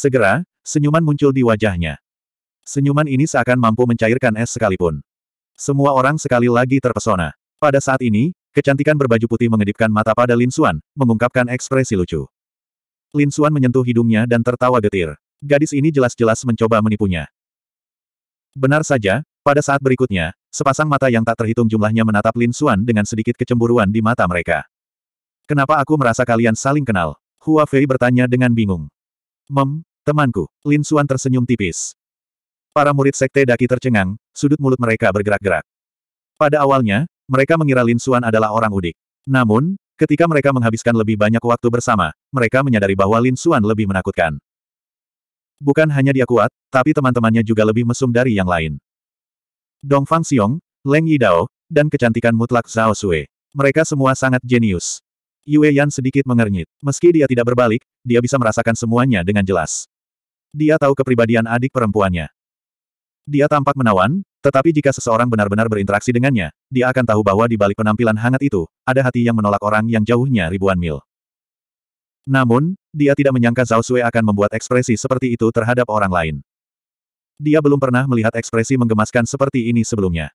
Segera, senyuman muncul di wajahnya. Senyuman ini seakan mampu mencairkan es sekalipun. Semua orang sekali lagi terpesona. Pada saat ini, kecantikan berbaju putih mengedipkan mata pada Lin Xuan, mengungkapkan ekspresi lucu. Lin Xuan menyentuh hidungnya dan tertawa getir. Gadis ini jelas-jelas mencoba menipunya. Benar saja, pada saat berikutnya, sepasang mata yang tak terhitung jumlahnya menatap Lin Xuan dengan sedikit kecemburuan di mata mereka. Kenapa aku merasa kalian saling kenal? Hua Fei bertanya dengan bingung. Mem, Temanku, Lin Suan tersenyum tipis. Para murid sekte daki tercengang, sudut mulut mereka bergerak-gerak. Pada awalnya, mereka mengira Lin Suan adalah orang udik. Namun, ketika mereka menghabiskan lebih banyak waktu bersama, mereka menyadari bahwa Lin Suan lebih menakutkan. Bukan hanya dia kuat, tapi teman-temannya juga lebih mesum dari yang lain. Dong Fang Xiong, Leng Yidao, dan kecantikan mutlak Zhao Sui. Mereka semua sangat jenius. Yue Yan sedikit mengernyit. Meski dia tidak berbalik, dia bisa merasakan semuanya dengan jelas. Dia tahu kepribadian adik perempuannya. Dia tampak menawan, tetapi jika seseorang benar-benar berinteraksi dengannya, dia akan tahu bahwa di balik penampilan hangat itu, ada hati yang menolak orang yang jauhnya ribuan mil. Namun, dia tidak menyangka Zhao Sui akan membuat ekspresi seperti itu terhadap orang lain. Dia belum pernah melihat ekspresi menggemaskan seperti ini sebelumnya.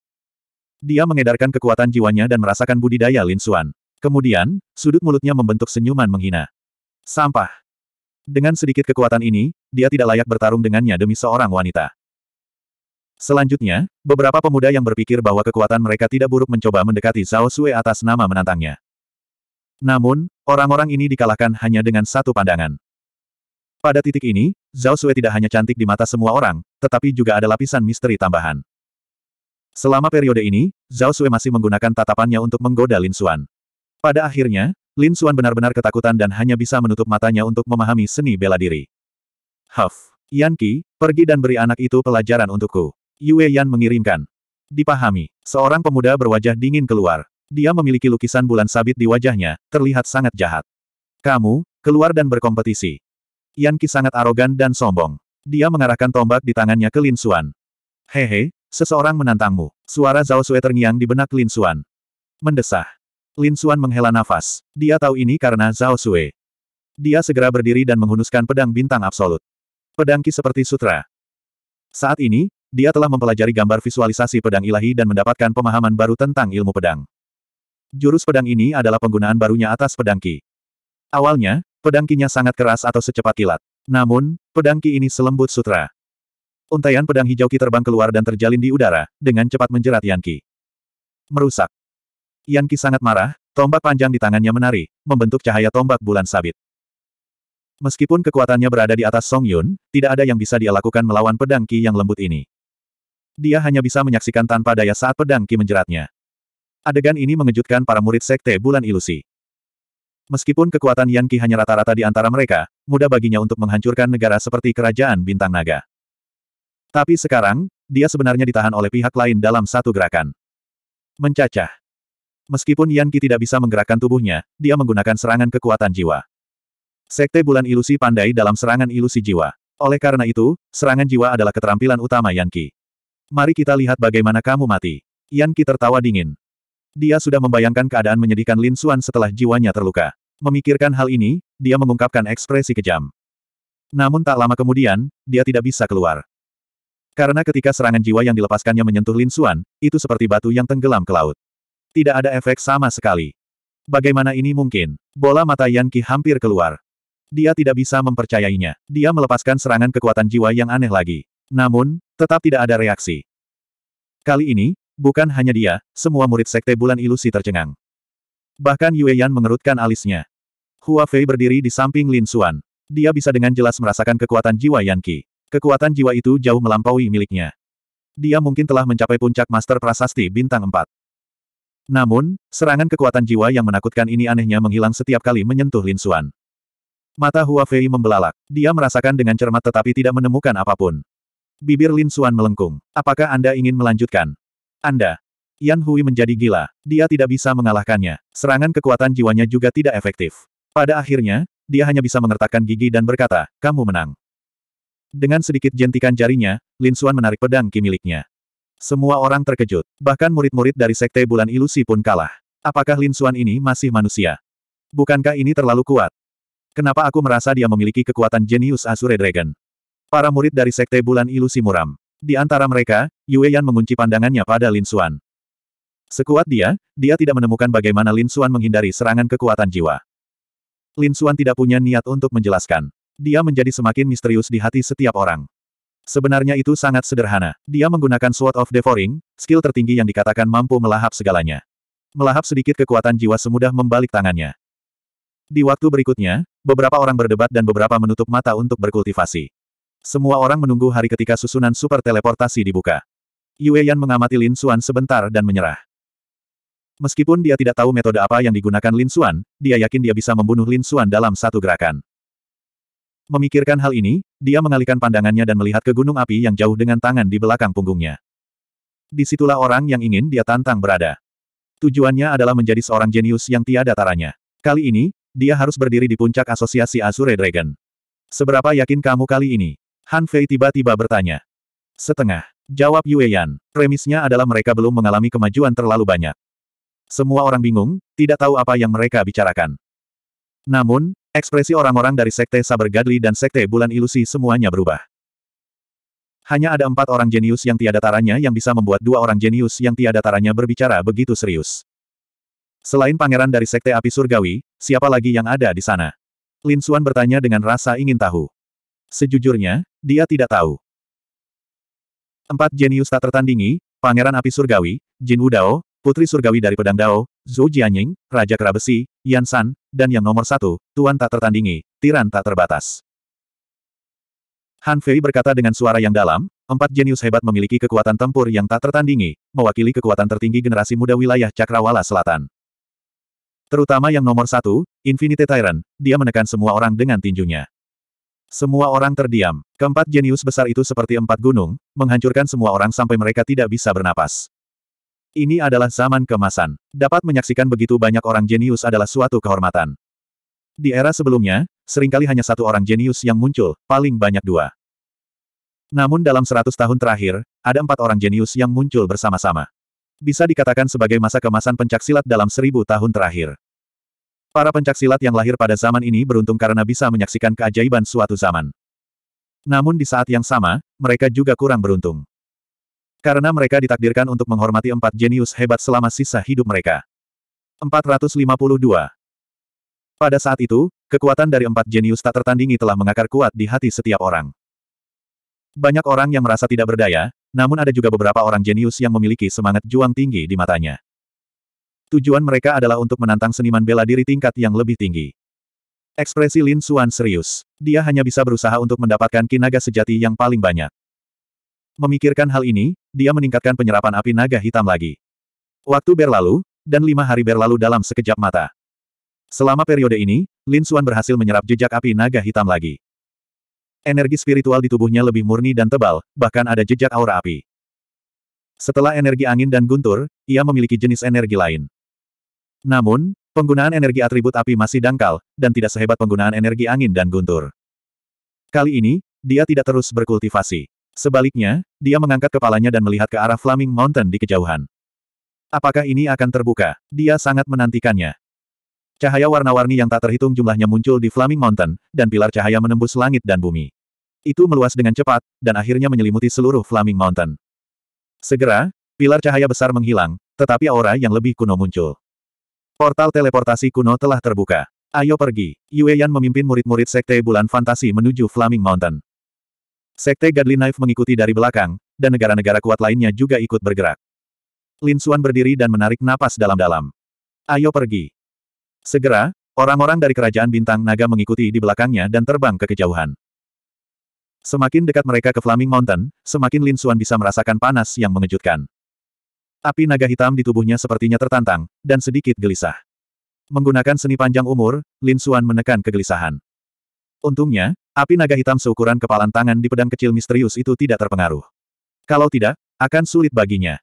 Dia mengedarkan kekuatan jiwanya dan merasakan budidaya Lin Xuan. Kemudian, sudut mulutnya membentuk senyuman menghina. Sampah. Dengan sedikit kekuatan ini, dia tidak layak bertarung dengannya demi seorang wanita. Selanjutnya, beberapa pemuda yang berpikir bahwa kekuatan mereka tidak buruk mencoba mendekati Zhao Sui atas nama menantangnya. Namun, orang-orang ini dikalahkan hanya dengan satu pandangan. Pada titik ini, Zhao Sui tidak hanya cantik di mata semua orang, tetapi juga ada lapisan misteri tambahan. Selama periode ini, Zhao Sui masih menggunakan tatapannya untuk menggoda Lin Xuan. Pada akhirnya, Lin Suan benar-benar ketakutan dan hanya bisa menutup matanya untuk memahami seni bela diri. Huff, Yan Qi, pergi dan beri anak itu pelajaran untukku. Yue Yan mengirimkan. Dipahami, seorang pemuda berwajah dingin keluar. Dia memiliki lukisan bulan sabit di wajahnya, terlihat sangat jahat. Kamu, keluar dan berkompetisi. Yan Qi sangat arogan dan sombong. Dia mengarahkan tombak di tangannya ke Lin Suan. Hehe, seseorang menantangmu. Suara Zhao Sui terngiang di benak Lin Suan. Mendesah. Lin Xuan menghela nafas. Dia tahu ini karena Zhao Sui. Dia segera berdiri dan menghunuskan pedang bintang absolut. Pedang ki seperti sutra. Saat ini, dia telah mempelajari gambar visualisasi pedang ilahi dan mendapatkan pemahaman baru tentang ilmu pedang. Jurus pedang ini adalah penggunaan barunya atas pedang ki. Awalnya, pedang kinya sangat keras atau secepat kilat. Namun, pedang ki ini selembut sutra. Untaian pedang hijau ki terbang keluar dan terjalin di udara, dengan cepat menjerat Yanki. Merusak. Yan Qi sangat marah, tombak panjang di tangannya menari, membentuk cahaya tombak bulan sabit. Meskipun kekuatannya berada di atas Song Yun, tidak ada yang bisa dia lakukan melawan pedang Qi yang lembut ini. Dia hanya bisa menyaksikan tanpa daya saat pedang Qi menjeratnya. Adegan ini mengejutkan para murid Sekte Bulan Ilusi. Meskipun kekuatan Yan Qi hanya rata-rata di antara mereka, mudah baginya untuk menghancurkan negara seperti Kerajaan Bintang Naga. Tapi sekarang, dia sebenarnya ditahan oleh pihak lain dalam satu gerakan. Mencacah. Meskipun Yan Qi tidak bisa menggerakkan tubuhnya, dia menggunakan serangan kekuatan jiwa. Sekte bulan ilusi pandai dalam serangan ilusi jiwa. Oleh karena itu, serangan jiwa adalah keterampilan utama Yan Qi. Mari kita lihat bagaimana kamu mati. Yan Qi tertawa dingin. Dia sudah membayangkan keadaan menyedihkan Lin Xuan setelah jiwanya terluka. Memikirkan hal ini, dia mengungkapkan ekspresi kejam. Namun tak lama kemudian, dia tidak bisa keluar. Karena ketika serangan jiwa yang dilepaskannya menyentuh Lin Xuan, itu seperti batu yang tenggelam ke laut. Tidak ada efek sama sekali. Bagaimana ini mungkin? Bola mata Yan Qi hampir keluar. Dia tidak bisa mempercayainya. Dia melepaskan serangan kekuatan jiwa yang aneh lagi. Namun, tetap tidak ada reaksi. Kali ini, bukan hanya dia, semua murid sekte bulan ilusi tercengang. Bahkan Yue Yan mengerutkan alisnya. Hua Fei berdiri di samping Lin Xuan. Dia bisa dengan jelas merasakan kekuatan jiwa Yan Qi. Kekuatan jiwa itu jauh melampaui miliknya. Dia mungkin telah mencapai puncak Master Prasasti Bintang 4. Namun, serangan kekuatan jiwa yang menakutkan ini anehnya menghilang setiap kali menyentuh Lin Xuan. Mata Hua Fei membelalak. Dia merasakan dengan cermat tetapi tidak menemukan apapun. Bibir Lin Xuan melengkung. Apakah Anda ingin melanjutkan? Anda. Yan Hui menjadi gila. Dia tidak bisa mengalahkannya. Serangan kekuatan jiwanya juga tidak efektif. Pada akhirnya, dia hanya bisa mengertakkan gigi dan berkata, kamu menang. Dengan sedikit jentikan jarinya, Lin Xuan menarik pedang ki miliknya. Semua orang terkejut. Bahkan murid-murid dari Sekte Bulan Ilusi pun kalah. Apakah Lin Suan ini masih manusia? Bukankah ini terlalu kuat? Kenapa aku merasa dia memiliki kekuatan jenius Azure Dragon? Para murid dari Sekte Bulan Ilusi muram. Di antara mereka, Yue Yan mengunci pandangannya pada Lin Suan. Sekuat dia, dia tidak menemukan bagaimana Lin Suan menghindari serangan kekuatan jiwa. Lin Suan tidak punya niat untuk menjelaskan. Dia menjadi semakin misterius di hati setiap orang. Sebenarnya itu sangat sederhana. Dia menggunakan Sword of Devouring, skill tertinggi yang dikatakan mampu melahap segalanya. Melahap sedikit kekuatan jiwa semudah membalik tangannya. Di waktu berikutnya, beberapa orang berdebat dan beberapa menutup mata untuk berkultivasi. Semua orang menunggu hari ketika susunan super teleportasi dibuka. Yue Yan mengamati Lin Xuan sebentar dan menyerah. Meskipun dia tidak tahu metode apa yang digunakan Lin Xuan, dia yakin dia bisa membunuh Lin Xuan dalam satu gerakan. Memikirkan hal ini, dia mengalihkan pandangannya dan melihat ke gunung api yang jauh dengan tangan di belakang punggungnya. Disitulah orang yang ingin dia tantang berada. Tujuannya adalah menjadi seorang jenius yang tiada taranya. Kali ini, dia harus berdiri di puncak asosiasi Azure Dragon. Seberapa yakin kamu kali ini? Han Fei tiba-tiba bertanya. Setengah. Jawab Yue Yan. Premisnya adalah mereka belum mengalami kemajuan terlalu banyak. Semua orang bingung, tidak tahu apa yang mereka bicarakan. Namun, Ekspresi orang-orang dari Sekte Saber Gadli dan Sekte Bulan Ilusi semuanya berubah. Hanya ada empat orang jenius yang tiada taranya yang bisa membuat dua orang jenius yang tiada taranya berbicara begitu serius. Selain pangeran dari Sekte Api Surgawi, siapa lagi yang ada di sana? Lin Suan bertanya dengan rasa ingin tahu. Sejujurnya, dia tidak tahu. Empat jenius tak tertandingi, Pangeran Api Surgawi, Jin Wudao, Putri Surgawi dari Pedang Dao, Zhou Jianying, Raja Kerabesi, Yan San, dan yang nomor satu, Tuan tak tertandingi, tiran tak terbatas. Han Fei berkata dengan suara yang dalam, empat jenius hebat memiliki kekuatan tempur yang tak tertandingi, mewakili kekuatan tertinggi generasi muda wilayah Cakrawala Selatan. Terutama yang nomor satu, Infinite Tyrant, dia menekan semua orang dengan tinjunya. Semua orang terdiam. Keempat jenius besar itu seperti empat gunung, menghancurkan semua orang sampai mereka tidak bisa bernapas. Ini adalah zaman kemasan. Dapat menyaksikan begitu banyak orang jenius adalah suatu kehormatan. Di era sebelumnya, seringkali hanya satu orang jenius yang muncul, paling banyak dua. Namun dalam seratus tahun terakhir, ada empat orang jenius yang muncul bersama-sama. Bisa dikatakan sebagai masa kemasan pencaksilat dalam seribu tahun terakhir. Para pencaksilat yang lahir pada zaman ini beruntung karena bisa menyaksikan keajaiban suatu zaman. Namun di saat yang sama, mereka juga kurang beruntung. Karena mereka ditakdirkan untuk menghormati empat jenius hebat selama sisa hidup mereka. 452. Pada saat itu, kekuatan dari empat jenius tak tertandingi telah mengakar kuat di hati setiap orang. Banyak orang yang merasa tidak berdaya, namun ada juga beberapa orang jenius yang memiliki semangat juang tinggi di matanya. Tujuan mereka adalah untuk menantang seniman bela diri tingkat yang lebih tinggi. Ekspresi Lin Xuan serius. Dia hanya bisa berusaha untuk mendapatkan kinaga sejati yang paling banyak. Memikirkan hal ini, dia meningkatkan penyerapan api naga hitam lagi. Waktu berlalu, dan lima hari berlalu dalam sekejap mata. Selama periode ini, Lin Xuan berhasil menyerap jejak api naga hitam lagi. Energi spiritual di tubuhnya lebih murni dan tebal, bahkan ada jejak aura api. Setelah energi angin dan guntur, ia memiliki jenis energi lain. Namun, penggunaan energi atribut api masih dangkal, dan tidak sehebat penggunaan energi angin dan guntur. Kali ini, dia tidak terus berkultivasi. Sebaliknya, dia mengangkat kepalanya dan melihat ke arah Flaming Mountain di kejauhan. Apakah ini akan terbuka? Dia sangat menantikannya. Cahaya warna-warni yang tak terhitung jumlahnya muncul di Flaming Mountain, dan pilar cahaya menembus langit dan bumi. Itu meluas dengan cepat, dan akhirnya menyelimuti seluruh Flaming Mountain. Segera, pilar cahaya besar menghilang, tetapi aura yang lebih kuno muncul. Portal teleportasi kuno telah terbuka. Ayo pergi. Yue Yan memimpin murid-murid Sekte Bulan Fantasi menuju Flaming Mountain. Sekte Godly Knife mengikuti dari belakang, dan negara-negara kuat lainnya juga ikut bergerak. Lin Xuan berdiri dan menarik napas dalam-dalam. Ayo pergi. Segera, orang-orang dari kerajaan bintang naga mengikuti di belakangnya dan terbang ke kejauhan. Semakin dekat mereka ke Flaming Mountain, semakin Lin Xuan bisa merasakan panas yang mengejutkan. Api naga hitam di tubuhnya sepertinya tertantang, dan sedikit gelisah. Menggunakan seni panjang umur, Lin Xuan menekan kegelisahan. Untungnya, Api naga hitam seukuran kepalan tangan di pedang kecil misterius itu tidak terpengaruh. Kalau tidak, akan sulit baginya.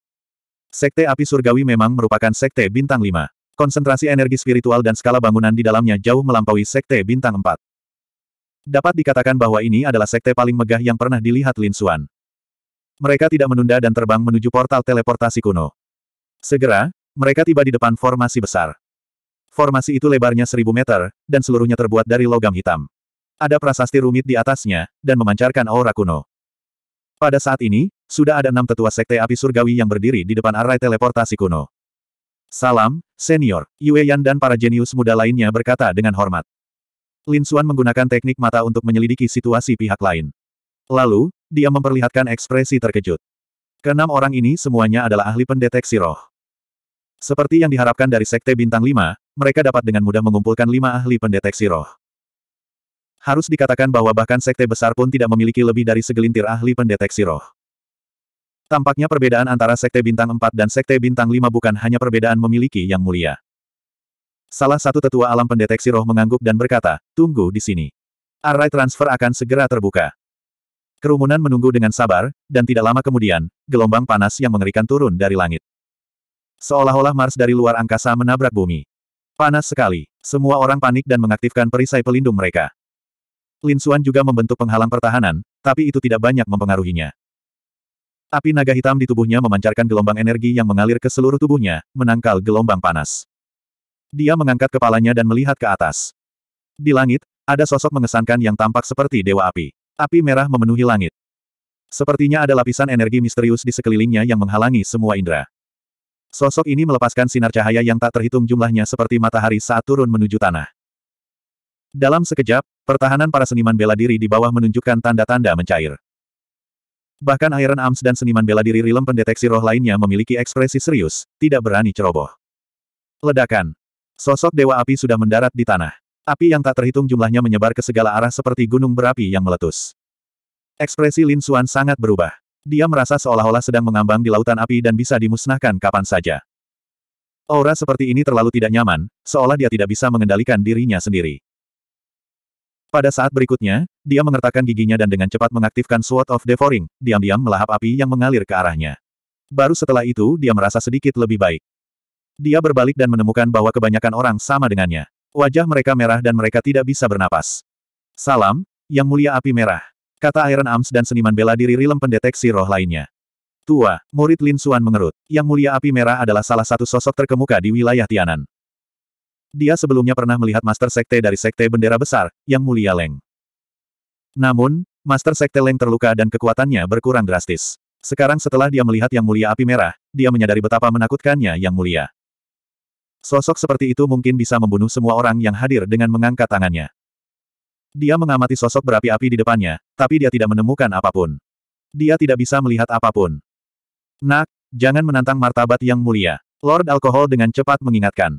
Sekte api surgawi memang merupakan sekte bintang 5. Konsentrasi energi spiritual dan skala bangunan di dalamnya jauh melampaui sekte bintang 4. Dapat dikatakan bahwa ini adalah sekte paling megah yang pernah dilihat Lin Xuan. Mereka tidak menunda dan terbang menuju portal teleportasi kuno. Segera, mereka tiba di depan formasi besar. Formasi itu lebarnya seribu meter, dan seluruhnya terbuat dari logam hitam ada prasasti rumit di atasnya, dan memancarkan aura kuno. Pada saat ini, sudah ada enam tetua sekte api surgawi yang berdiri di depan arai teleportasi kuno. Salam, senior, Yue Yan dan para jenius muda lainnya berkata dengan hormat. Lin Xuan menggunakan teknik mata untuk menyelidiki situasi pihak lain. Lalu, dia memperlihatkan ekspresi terkejut. Kenam orang ini semuanya adalah ahli pendeteksi roh. Seperti yang diharapkan dari Sekte Bintang 5, mereka dapat dengan mudah mengumpulkan lima ahli pendeteksi roh. Harus dikatakan bahwa bahkan sekte besar pun tidak memiliki lebih dari segelintir ahli pendeteksi roh. Tampaknya perbedaan antara sekte bintang 4 dan sekte bintang 5 bukan hanya perbedaan memiliki yang mulia. Salah satu tetua alam pendeteksi roh mengangguk dan berkata, tunggu di sini. Array transfer akan segera terbuka. Kerumunan menunggu dengan sabar, dan tidak lama kemudian, gelombang panas yang mengerikan turun dari langit. Seolah-olah Mars dari luar angkasa menabrak bumi. Panas sekali, semua orang panik dan mengaktifkan perisai pelindung mereka. Lin Xuan juga membentuk penghalang pertahanan, tapi itu tidak banyak mempengaruhinya. Api naga hitam di tubuhnya memancarkan gelombang energi yang mengalir ke seluruh tubuhnya, menangkal gelombang panas. Dia mengangkat kepalanya dan melihat ke atas. Di langit, ada sosok mengesankan yang tampak seperti dewa api. Api merah memenuhi langit. Sepertinya ada lapisan energi misterius di sekelilingnya yang menghalangi semua indera. Sosok ini melepaskan sinar cahaya yang tak terhitung jumlahnya seperti matahari saat turun menuju tanah. Dalam sekejap, Pertahanan para seniman bela diri di bawah menunjukkan tanda-tanda mencair. Bahkan Iron Arms dan seniman bela diri Rilem pendeteksi roh lainnya memiliki ekspresi serius, tidak berani ceroboh. Ledakan. Sosok Dewa Api sudah mendarat di tanah. Api yang tak terhitung jumlahnya menyebar ke segala arah seperti gunung berapi yang meletus. Ekspresi Lin Suan sangat berubah. Dia merasa seolah-olah sedang mengambang di lautan api dan bisa dimusnahkan kapan saja. Aura seperti ini terlalu tidak nyaman, seolah dia tidak bisa mengendalikan dirinya sendiri. Pada saat berikutnya, dia mengertakkan giginya dan dengan cepat mengaktifkan Sword of Devouring, diam-diam melahap api yang mengalir ke arahnya. Baru setelah itu dia merasa sedikit lebih baik. Dia berbalik dan menemukan bahwa kebanyakan orang sama dengannya. Wajah mereka merah dan mereka tidak bisa bernapas. Salam, Yang Mulia Api Merah. Kata Iron Arms dan seniman bela diri Rilem pendeteksi roh lainnya. Tua, murid Lin Suan mengerut. Yang Mulia Api Merah adalah salah satu sosok terkemuka di wilayah Tianan. Dia sebelumnya pernah melihat Master Sekte dari Sekte Bendera Besar, yang mulia Leng. Namun, Master Sekte Leng terluka dan kekuatannya berkurang drastis. Sekarang setelah dia melihat Yang Mulia Api Merah, dia menyadari betapa menakutkannya Yang Mulia. Sosok seperti itu mungkin bisa membunuh semua orang yang hadir dengan mengangkat tangannya. Dia mengamati sosok berapi-api di depannya, tapi dia tidak menemukan apapun. Dia tidak bisa melihat apapun. Nak, jangan menantang martabat Yang Mulia. Lord Alkohol dengan cepat mengingatkan.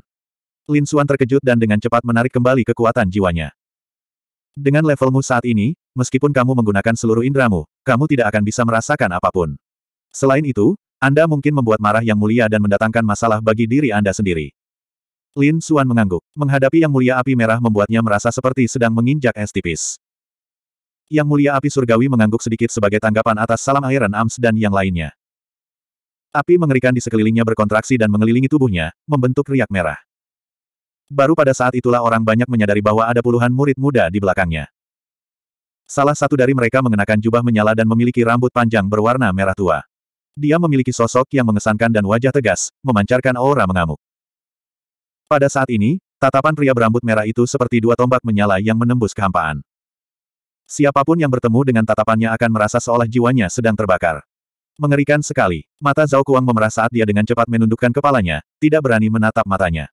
Lin Suan terkejut dan dengan cepat menarik kembali kekuatan jiwanya. Dengan levelmu saat ini, meskipun kamu menggunakan seluruh indramu, kamu tidak akan bisa merasakan apapun. Selain itu, Anda mungkin membuat marah yang mulia dan mendatangkan masalah bagi diri Anda sendiri. Lin Suan mengangguk. Menghadapi yang mulia api merah membuatnya merasa seperti sedang menginjak es tipis. Yang mulia api surgawi mengangguk sedikit sebagai tanggapan atas salam Iron Ams dan yang lainnya. Api mengerikan di sekelilingnya berkontraksi dan mengelilingi tubuhnya, membentuk riak merah. Baru pada saat itulah orang banyak menyadari bahwa ada puluhan murid muda di belakangnya. Salah satu dari mereka mengenakan jubah menyala dan memiliki rambut panjang berwarna merah tua. Dia memiliki sosok yang mengesankan dan wajah tegas, memancarkan aura mengamuk. Pada saat ini, tatapan pria berambut merah itu seperti dua tombak menyala yang menembus kehampaan. Siapapun yang bertemu dengan tatapannya akan merasa seolah jiwanya sedang terbakar. Mengerikan sekali, mata Zhao Kuang memerah saat dia dengan cepat menundukkan kepalanya, tidak berani menatap matanya.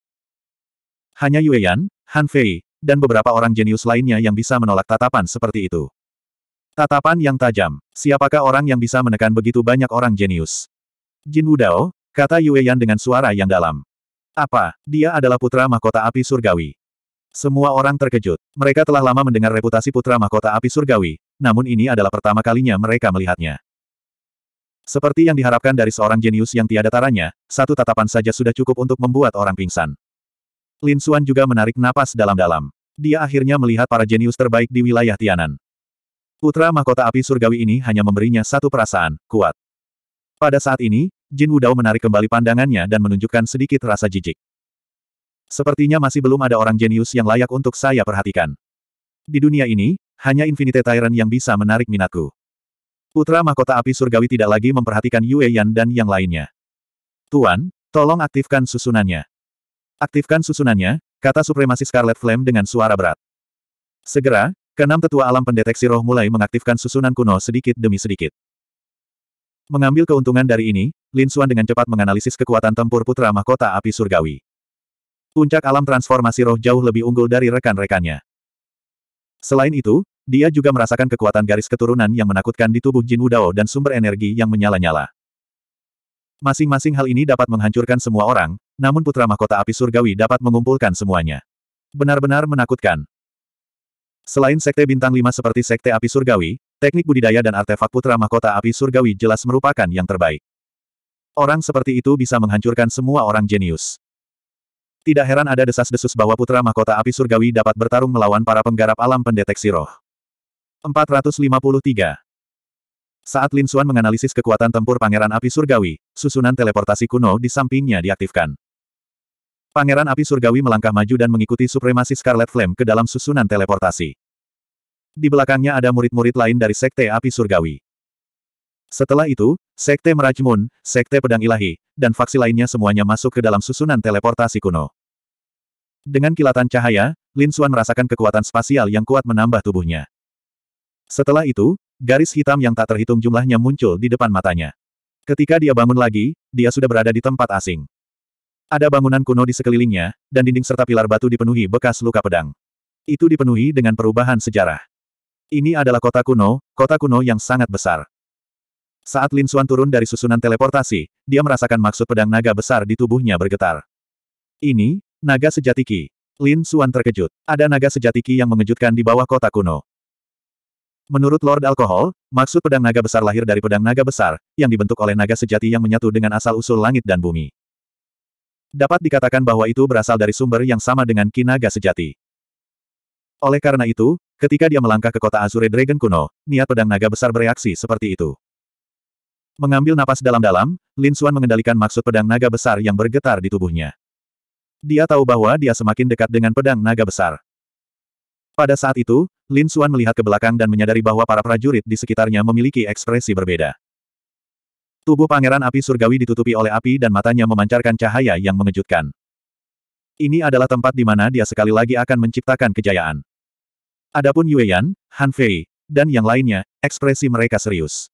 Hanya Yue Yan, Han Fei, dan beberapa orang jenius lainnya yang bisa menolak tatapan seperti itu. Tatapan yang tajam. Siapakah orang yang bisa menekan begitu banyak orang jenius? Jin Wudao, kata Yue Yan dengan suara yang dalam. Apa, dia adalah putra mahkota api surgawi. Semua orang terkejut. Mereka telah lama mendengar reputasi putra mahkota api surgawi, namun ini adalah pertama kalinya mereka melihatnya. Seperti yang diharapkan dari seorang jenius yang tiada taranya, satu tatapan saja sudah cukup untuk membuat orang pingsan. Lin Xuan juga menarik napas dalam-dalam. Dia akhirnya melihat para jenius terbaik di wilayah Tianan. Putra mahkota api surgawi ini hanya memberinya satu perasaan, kuat. Pada saat ini, Jin Wudao menarik kembali pandangannya dan menunjukkan sedikit rasa jijik. Sepertinya masih belum ada orang jenius yang layak untuk saya perhatikan. Di dunia ini, hanya Infinite Tyrant yang bisa menarik minatku. Putra mahkota api surgawi tidak lagi memperhatikan Yue Yan dan yang lainnya. Tuan, tolong aktifkan susunannya. Aktifkan susunannya, kata supremasi Scarlet Flame dengan suara berat. Segera, keenam tetua alam pendeteksi roh mulai mengaktifkan susunan kuno sedikit demi sedikit. Mengambil keuntungan dari ini, Lin Xuan dengan cepat menganalisis kekuatan tempur putra mahkota api surgawi. Puncak alam transformasi roh jauh lebih unggul dari rekan-rekannya. Selain itu, dia juga merasakan kekuatan garis keturunan yang menakutkan di tubuh Jin Udao dan sumber energi yang menyala-nyala. Masing-masing hal ini dapat menghancurkan semua orang, namun putra mahkota api surgawi dapat mengumpulkan semuanya. Benar-benar menakutkan. Selain sekte bintang 5 seperti sekte api surgawi, teknik budidaya dan artefak putra mahkota api surgawi jelas merupakan yang terbaik. Orang seperti itu bisa menghancurkan semua orang jenius. Tidak heran ada desas-desus bahwa putra mahkota api surgawi dapat bertarung melawan para penggarap alam pendeteksi roh. 453 saat Lin Xuan menganalisis kekuatan tempur Pangeran Api Surgawi, susunan teleportasi kuno di sampingnya diaktifkan. Pangeran Api Surgawi melangkah maju dan mengikuti supremasi Scarlet Flame ke dalam susunan teleportasi. Di belakangnya ada murid-murid lain dari Sekte Api Surgawi. Setelah itu, Sekte Merajmun, Sekte Pedang Ilahi, dan faksi lainnya semuanya masuk ke dalam susunan teleportasi kuno. Dengan kilatan cahaya, Lin Xuan merasakan kekuatan spasial yang kuat menambah tubuhnya. Setelah itu, garis hitam yang tak terhitung jumlahnya muncul di depan matanya. Ketika dia bangun lagi, dia sudah berada di tempat asing. Ada bangunan kuno di sekelilingnya, dan dinding serta pilar batu dipenuhi bekas luka pedang. Itu dipenuhi dengan perubahan sejarah. Ini adalah kota kuno, kota kuno yang sangat besar. Saat Lin Xuan turun dari susunan teleportasi, dia merasakan maksud pedang naga besar di tubuhnya bergetar. Ini, naga sejati Qi. Lin Xuan terkejut. Ada naga sejati Qi yang mengejutkan di bawah kota kuno. Menurut Lord Alkohol, maksud pedang naga besar lahir dari pedang naga besar, yang dibentuk oleh naga sejati yang menyatu dengan asal-usul langit dan bumi. Dapat dikatakan bahwa itu berasal dari sumber yang sama dengan naga sejati. Oleh karena itu, ketika dia melangkah ke kota Azure Dragon kuno, niat pedang naga besar bereaksi seperti itu. Mengambil napas dalam-dalam, Lin Xuan mengendalikan maksud pedang naga besar yang bergetar di tubuhnya. Dia tahu bahwa dia semakin dekat dengan pedang naga besar. Pada saat itu, Lin Xuan melihat ke belakang dan menyadari bahwa para prajurit di sekitarnya memiliki ekspresi berbeda. Tubuh Pangeran Api Surgawi ditutupi oleh api dan matanya memancarkan cahaya yang mengejutkan. Ini adalah tempat di mana dia sekali lagi akan menciptakan kejayaan. Adapun Yueyan, Han Fei, dan yang lainnya, ekspresi mereka serius.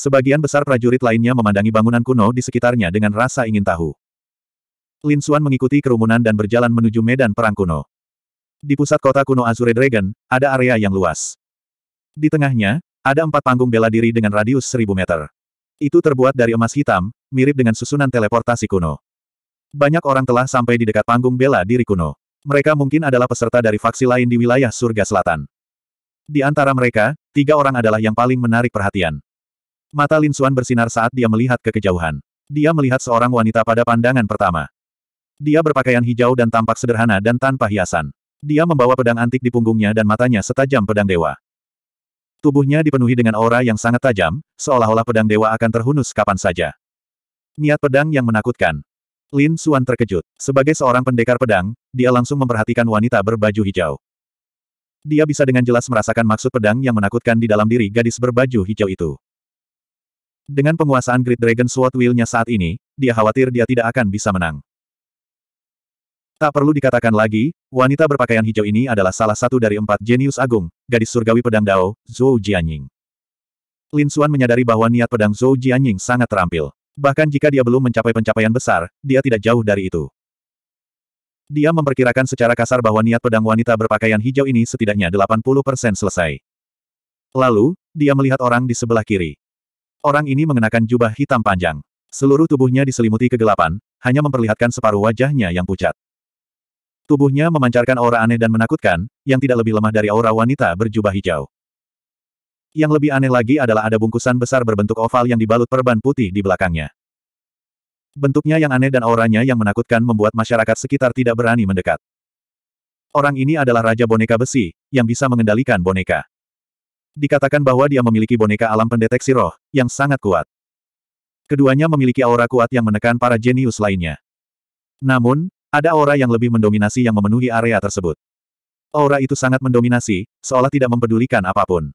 Sebagian besar prajurit lainnya memandangi bangunan kuno di sekitarnya dengan rasa ingin tahu. Lin Xuan mengikuti kerumunan dan berjalan menuju medan perang kuno. Di pusat kota kuno Azure Dragon, ada area yang luas. Di tengahnya, ada empat panggung bela diri dengan radius seribu meter. Itu terbuat dari emas hitam, mirip dengan susunan teleportasi kuno. Banyak orang telah sampai di dekat panggung bela diri kuno. Mereka mungkin adalah peserta dari faksi lain di wilayah surga selatan. Di antara mereka, tiga orang adalah yang paling menarik perhatian. Mata Lin Xuan bersinar saat dia melihat ke kejauhan. Dia melihat seorang wanita pada pandangan pertama. Dia berpakaian hijau dan tampak sederhana dan tanpa hiasan. Dia membawa pedang antik di punggungnya dan matanya setajam pedang dewa. Tubuhnya dipenuhi dengan aura yang sangat tajam, seolah-olah pedang dewa akan terhunus kapan saja. Niat pedang yang menakutkan. Lin Suan terkejut. Sebagai seorang pendekar pedang, dia langsung memperhatikan wanita berbaju hijau. Dia bisa dengan jelas merasakan maksud pedang yang menakutkan di dalam diri gadis berbaju hijau itu. Dengan penguasaan Great Dragon Sword will nya saat ini, dia khawatir dia tidak akan bisa menang. Tak perlu dikatakan lagi, wanita berpakaian hijau ini adalah salah satu dari empat jenius agung, gadis surgawi pedang Dao, Zhou Jianying. Lin Xuan menyadari bahwa niat pedang Zhou Jianying sangat terampil. Bahkan jika dia belum mencapai pencapaian besar, dia tidak jauh dari itu. Dia memperkirakan secara kasar bahwa niat pedang wanita berpakaian hijau ini setidaknya 80% selesai. Lalu, dia melihat orang di sebelah kiri. Orang ini mengenakan jubah hitam panjang. Seluruh tubuhnya diselimuti kegelapan, hanya memperlihatkan separuh wajahnya yang pucat. Tubuhnya memancarkan aura aneh dan menakutkan, yang tidak lebih lemah dari aura wanita berjubah hijau. Yang lebih aneh lagi adalah ada bungkusan besar berbentuk oval yang dibalut perban putih di belakangnya. Bentuknya yang aneh dan auranya yang menakutkan membuat masyarakat sekitar tidak berani mendekat. Orang ini adalah Raja Boneka Besi, yang bisa mengendalikan boneka. Dikatakan bahwa dia memiliki boneka alam pendeteksi roh, yang sangat kuat. Keduanya memiliki aura kuat yang menekan para jenius lainnya. Namun, ada aura yang lebih mendominasi yang memenuhi area tersebut. Aura itu sangat mendominasi, seolah tidak mempedulikan apapun.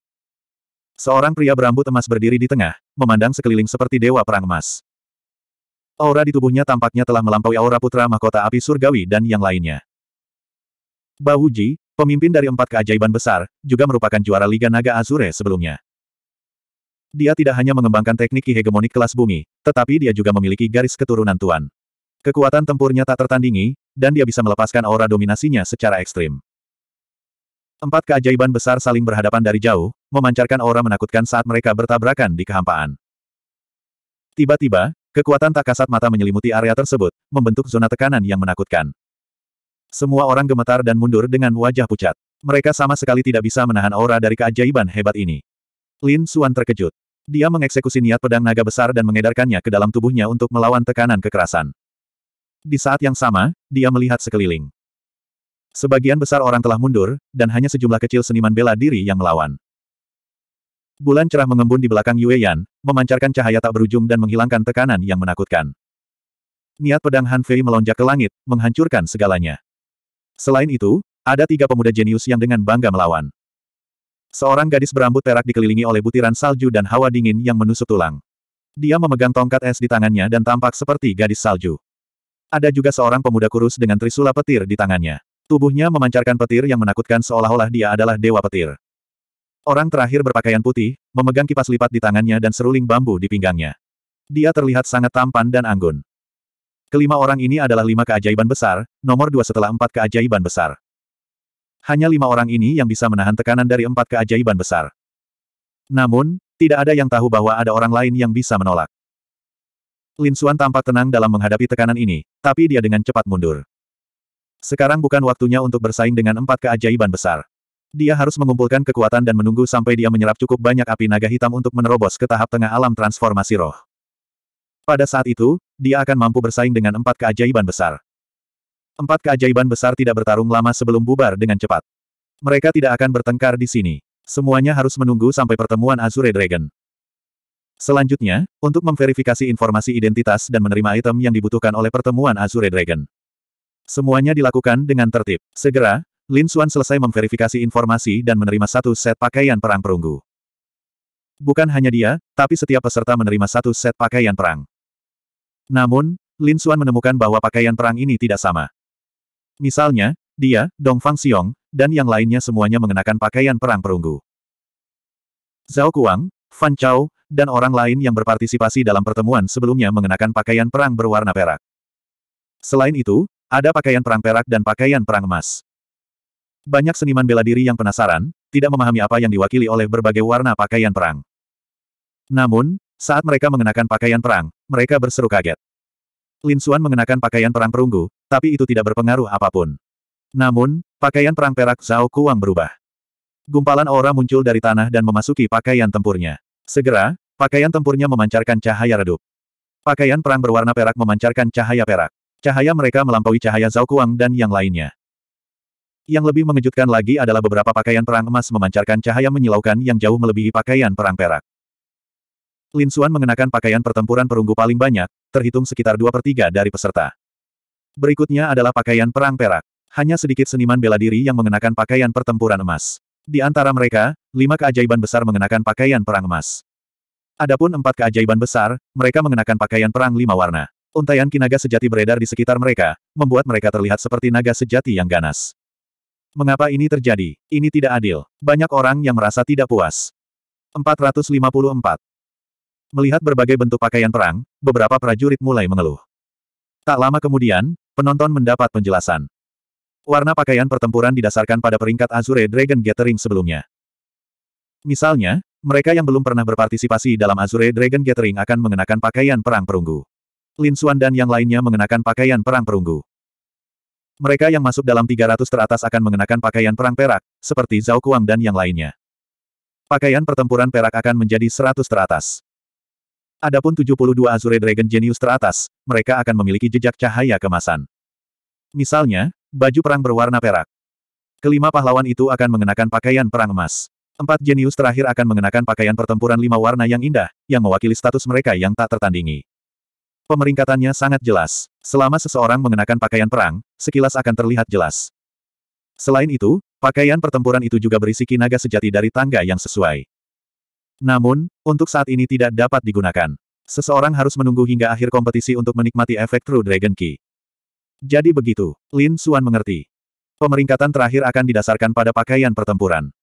Seorang pria berambut emas berdiri di tengah, memandang sekeliling seperti dewa perang emas. Aura di tubuhnya tampaknya telah melampaui aura putra mahkota api surgawi dan yang lainnya. Bawuji, pemimpin dari empat keajaiban besar, juga merupakan juara Liga Naga Azure sebelumnya. Dia tidak hanya mengembangkan teknik hegemonik kelas bumi, tetapi dia juga memiliki garis keturunan Tuan. Kekuatan tempurnya tak tertandingi, dan dia bisa melepaskan aura dominasinya secara ekstrim. Empat keajaiban besar saling berhadapan dari jauh, memancarkan aura menakutkan saat mereka bertabrakan di kehampaan. Tiba-tiba, kekuatan tak kasat mata menyelimuti area tersebut, membentuk zona tekanan yang menakutkan. Semua orang gemetar dan mundur dengan wajah pucat. Mereka sama sekali tidak bisa menahan aura dari keajaiban hebat ini. Lin Suan terkejut. Dia mengeksekusi niat pedang naga besar dan mengedarkannya ke dalam tubuhnya untuk melawan tekanan kekerasan. Di saat yang sama, dia melihat sekeliling. Sebagian besar orang telah mundur, dan hanya sejumlah kecil seniman bela diri yang melawan. Bulan cerah mengembun di belakang Yue Yan, memancarkan cahaya tak berujung dan menghilangkan tekanan yang menakutkan. Niat pedang Han Fei melonjak ke langit, menghancurkan segalanya. Selain itu, ada tiga pemuda jenius yang dengan bangga melawan. Seorang gadis berambut perak dikelilingi oleh butiran salju dan hawa dingin yang menusuk tulang. Dia memegang tongkat es di tangannya dan tampak seperti gadis salju. Ada juga seorang pemuda kurus dengan trisula petir di tangannya. Tubuhnya memancarkan petir yang menakutkan seolah-olah dia adalah dewa petir. Orang terakhir berpakaian putih, memegang kipas lipat di tangannya dan seruling bambu di pinggangnya. Dia terlihat sangat tampan dan anggun. Kelima orang ini adalah lima keajaiban besar, nomor dua setelah empat keajaiban besar. Hanya lima orang ini yang bisa menahan tekanan dari empat keajaiban besar. Namun, tidak ada yang tahu bahwa ada orang lain yang bisa menolak. Lin Xuan tampak tenang dalam menghadapi tekanan ini, tapi dia dengan cepat mundur. Sekarang bukan waktunya untuk bersaing dengan empat keajaiban besar. Dia harus mengumpulkan kekuatan dan menunggu sampai dia menyerap cukup banyak api naga hitam untuk menerobos ke tahap tengah alam transformasi roh. Pada saat itu, dia akan mampu bersaing dengan empat keajaiban besar. Empat keajaiban besar tidak bertarung lama sebelum bubar dengan cepat. Mereka tidak akan bertengkar di sini. Semuanya harus menunggu sampai pertemuan Azure Dragon. Selanjutnya, untuk memverifikasi informasi identitas dan menerima item yang dibutuhkan oleh pertemuan Azure Dragon. Semuanya dilakukan dengan tertib. Segera, Lin Xuan selesai memverifikasi informasi dan menerima satu set pakaian perang perunggu. Bukan hanya dia, tapi setiap peserta menerima satu set pakaian perang. Namun, Lin Xuan menemukan bahwa pakaian perang ini tidak sama. Misalnya, dia, Dong Fang Xiong, dan yang lainnya semuanya mengenakan pakaian perang perunggu. Zhao Kuang, Fan Chao, dan orang lain yang berpartisipasi dalam pertemuan sebelumnya mengenakan pakaian perang berwarna perak. Selain itu, ada pakaian perang perak dan pakaian perang emas. Banyak seniman bela diri yang penasaran, tidak memahami apa yang diwakili oleh berbagai warna pakaian perang. Namun, saat mereka mengenakan pakaian perang, mereka berseru kaget. Lin Xuan mengenakan pakaian perang perunggu, tapi itu tidak berpengaruh apapun. Namun, pakaian perang perak Zhao Kuang berubah. Gumpalan aura muncul dari tanah dan memasuki pakaian tempurnya. Segera, pakaian tempurnya memancarkan cahaya redup. Pakaian perang berwarna perak memancarkan cahaya perak. Cahaya mereka melampaui cahaya Zhao Kuang dan yang lainnya. Yang lebih mengejutkan lagi adalah beberapa pakaian perang emas memancarkan cahaya menyilaukan yang jauh melebihi pakaian perang perak. Lin Xuan mengenakan pakaian pertempuran perunggu paling banyak, terhitung sekitar dua per 3 dari peserta. Berikutnya adalah pakaian perang perak. Hanya sedikit seniman bela diri yang mengenakan pakaian pertempuran emas. Di antara mereka, lima keajaiban besar mengenakan pakaian perang emas. Adapun empat keajaiban besar, mereka mengenakan pakaian perang lima warna. Untaian kinaga sejati beredar di sekitar mereka, membuat mereka terlihat seperti naga sejati yang ganas. Mengapa ini terjadi? Ini tidak adil. Banyak orang yang merasa tidak puas. 454. Melihat berbagai bentuk pakaian perang, beberapa prajurit mulai mengeluh. Tak lama kemudian, penonton mendapat penjelasan. Warna pakaian pertempuran didasarkan pada peringkat Azure Dragon Gathering sebelumnya. Misalnya, mereka yang belum pernah berpartisipasi dalam Azure Dragon Gathering akan mengenakan pakaian perang perunggu. Lin Xuan dan yang lainnya mengenakan pakaian perang perunggu. Mereka yang masuk dalam 300 teratas akan mengenakan pakaian perang perak, seperti Zhao Kuang dan yang lainnya. Pakaian pertempuran perak akan menjadi 100 teratas. Adapun 72 Azure Dragon Genius teratas, mereka akan memiliki jejak cahaya kemasan. Misalnya, baju perang berwarna perak. Kelima pahlawan itu akan mengenakan pakaian perang emas. Empat jenius terakhir akan mengenakan pakaian pertempuran lima warna yang indah, yang mewakili status mereka yang tak tertandingi. Pemeringkatannya sangat jelas. Selama seseorang mengenakan pakaian perang, sekilas akan terlihat jelas. Selain itu, pakaian pertempuran itu juga berisi kinaga sejati dari tangga yang sesuai. Namun, untuk saat ini tidak dapat digunakan. Seseorang harus menunggu hingga akhir kompetisi untuk menikmati efek True Dragon Key. Jadi begitu, Lin Suan mengerti. Pemeringkatan terakhir akan didasarkan pada pakaian pertempuran.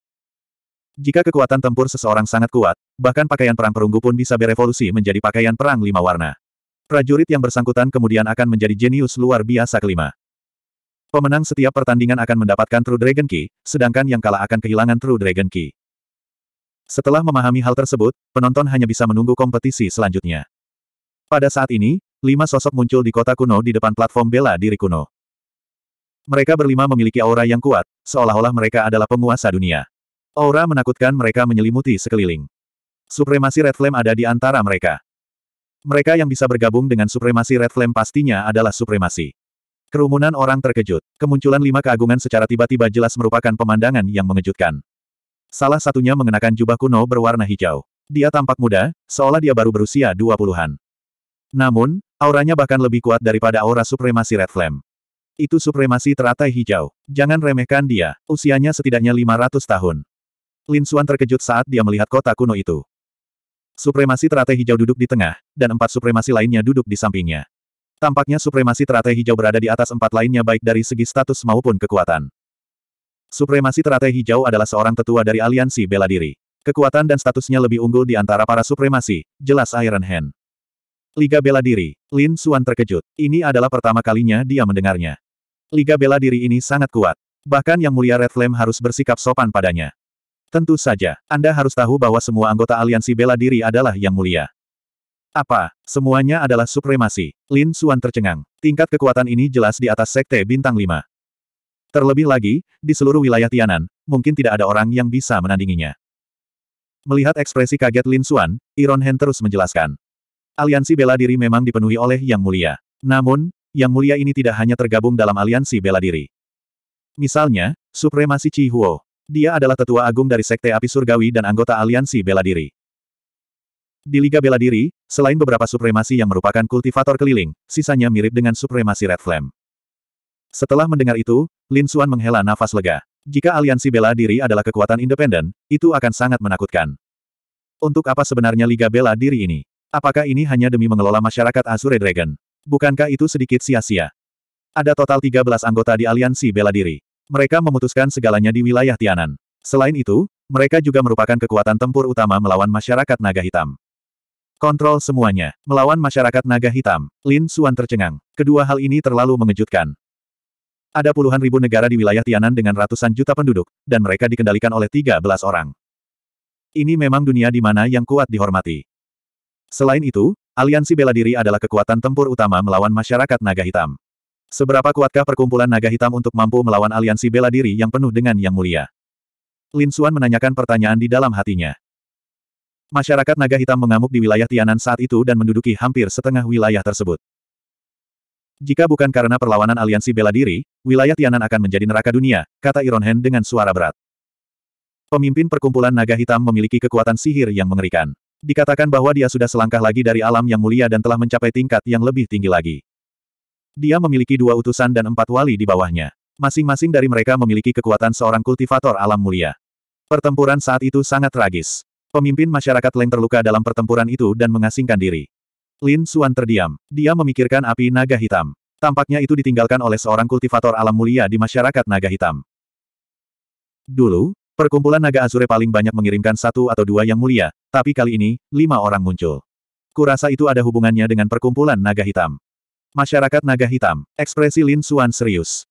Jika kekuatan tempur seseorang sangat kuat, bahkan pakaian perang perunggu pun bisa berevolusi menjadi pakaian perang lima warna. Prajurit yang bersangkutan kemudian akan menjadi jenius luar biasa kelima. Pemenang setiap pertandingan akan mendapatkan True Dragon Key, sedangkan yang kalah akan kehilangan True Dragon Key. Setelah memahami hal tersebut, penonton hanya bisa menunggu kompetisi selanjutnya. Pada saat ini, lima sosok muncul di kota kuno di depan platform bela diri kuno. Mereka berlima memiliki aura yang kuat, seolah-olah mereka adalah penguasa dunia. Aura menakutkan mereka menyelimuti sekeliling. Supremasi Red Flame ada di antara mereka. Mereka yang bisa bergabung dengan supremasi Red Flame pastinya adalah supremasi. Kerumunan orang terkejut. Kemunculan lima keagungan secara tiba-tiba jelas merupakan pemandangan yang mengejutkan. Salah satunya mengenakan jubah kuno berwarna hijau. Dia tampak muda, seolah dia baru berusia dua puluhan. Namun, auranya bahkan lebih kuat daripada aura supremasi Red Flame. Itu supremasi teratai hijau. Jangan remehkan dia. Usianya setidaknya 500 tahun. Lin Suan terkejut saat dia melihat kota kuno itu. Supremasi teratai hijau duduk di tengah, dan empat supremasi lainnya duduk di sampingnya. Tampaknya supremasi teratai hijau berada di atas empat lainnya baik dari segi status maupun kekuatan. Supremasi teratai hijau adalah seorang tetua dari aliansi bela diri. Kekuatan dan statusnya lebih unggul di antara para supremasi, jelas Iron Hand. Liga Bela Diri, Lin Suan terkejut. Ini adalah pertama kalinya dia mendengarnya. Liga Bela Diri ini sangat kuat. Bahkan Yang Mulia Red Flame harus bersikap sopan padanya. Tentu saja, Anda harus tahu bahwa semua anggota aliansi bela diri adalah yang mulia. Apa? Semuanya adalah supremasi. Lin Xuan tercengang. Tingkat kekuatan ini jelas di atas sekte bintang 5. Terlebih lagi, di seluruh wilayah Tianan, mungkin tidak ada orang yang bisa menandinginya. Melihat ekspresi kaget Lin Xuan, Iron Hand terus menjelaskan. Aliansi bela diri memang dipenuhi oleh Yang Mulia. Namun, Yang Mulia ini tidak hanya tergabung dalam aliansi bela diri. Misalnya, supremasi Chi Huo. Dia adalah tetua agung dari Sekte Api Surgawi dan anggota Aliansi Bela Diri. Di Liga Bela Diri, selain beberapa supremasi yang merupakan kultivator keliling, sisanya mirip dengan supremasi Red Flame. Setelah mendengar itu, Lin Xuan menghela nafas lega. Jika aliansi bela diri adalah kekuatan independen, itu akan sangat menakutkan. Untuk apa sebenarnya Liga Bela Diri ini? Apakah ini hanya demi mengelola masyarakat Azure Dragon? Bukankah itu sedikit sia-sia? Ada total 13 anggota di aliansi bela diri. Mereka memutuskan segalanya di wilayah Tianan. Selain itu, mereka juga merupakan kekuatan tempur utama melawan masyarakat naga hitam. Kontrol semuanya, melawan masyarakat naga hitam, Lin Suan tercengang. Kedua hal ini terlalu mengejutkan. Ada puluhan ribu negara di wilayah Tianan dengan ratusan juta penduduk, dan mereka dikendalikan oleh 13 orang. Ini memang dunia di mana yang kuat dihormati. Selain itu, aliansi bela diri adalah kekuatan tempur utama melawan masyarakat naga hitam. Seberapa kuatkah perkumpulan naga hitam untuk mampu melawan aliansi bela diri yang penuh dengan yang mulia? Lin Xuan menanyakan pertanyaan di dalam hatinya. Masyarakat naga hitam mengamuk di wilayah Tianan saat itu dan menduduki hampir setengah wilayah tersebut. Jika bukan karena perlawanan aliansi bela diri, wilayah Tianan akan menjadi neraka dunia, kata Iron dengan suara berat. Pemimpin perkumpulan naga hitam memiliki kekuatan sihir yang mengerikan. Dikatakan bahwa dia sudah selangkah lagi dari alam yang mulia dan telah mencapai tingkat yang lebih tinggi lagi. Dia memiliki dua utusan dan empat wali di bawahnya. Masing-masing dari mereka memiliki kekuatan seorang kultivator alam mulia. Pertempuran saat itu sangat tragis. Pemimpin masyarakat Leng terluka dalam pertempuran itu dan mengasingkan diri. Lin Xuan terdiam. Dia memikirkan api naga hitam. Tampaknya itu ditinggalkan oleh seorang kultivator alam mulia di masyarakat naga hitam. Dulu, Perkumpulan naga Azure paling banyak mengirimkan satu atau dua yang mulia, tapi kali ini, lima orang muncul. Kurasa itu ada hubungannya dengan perkumpulan naga hitam. Masyarakat Naga Hitam, ekspresi Lin Suan serius.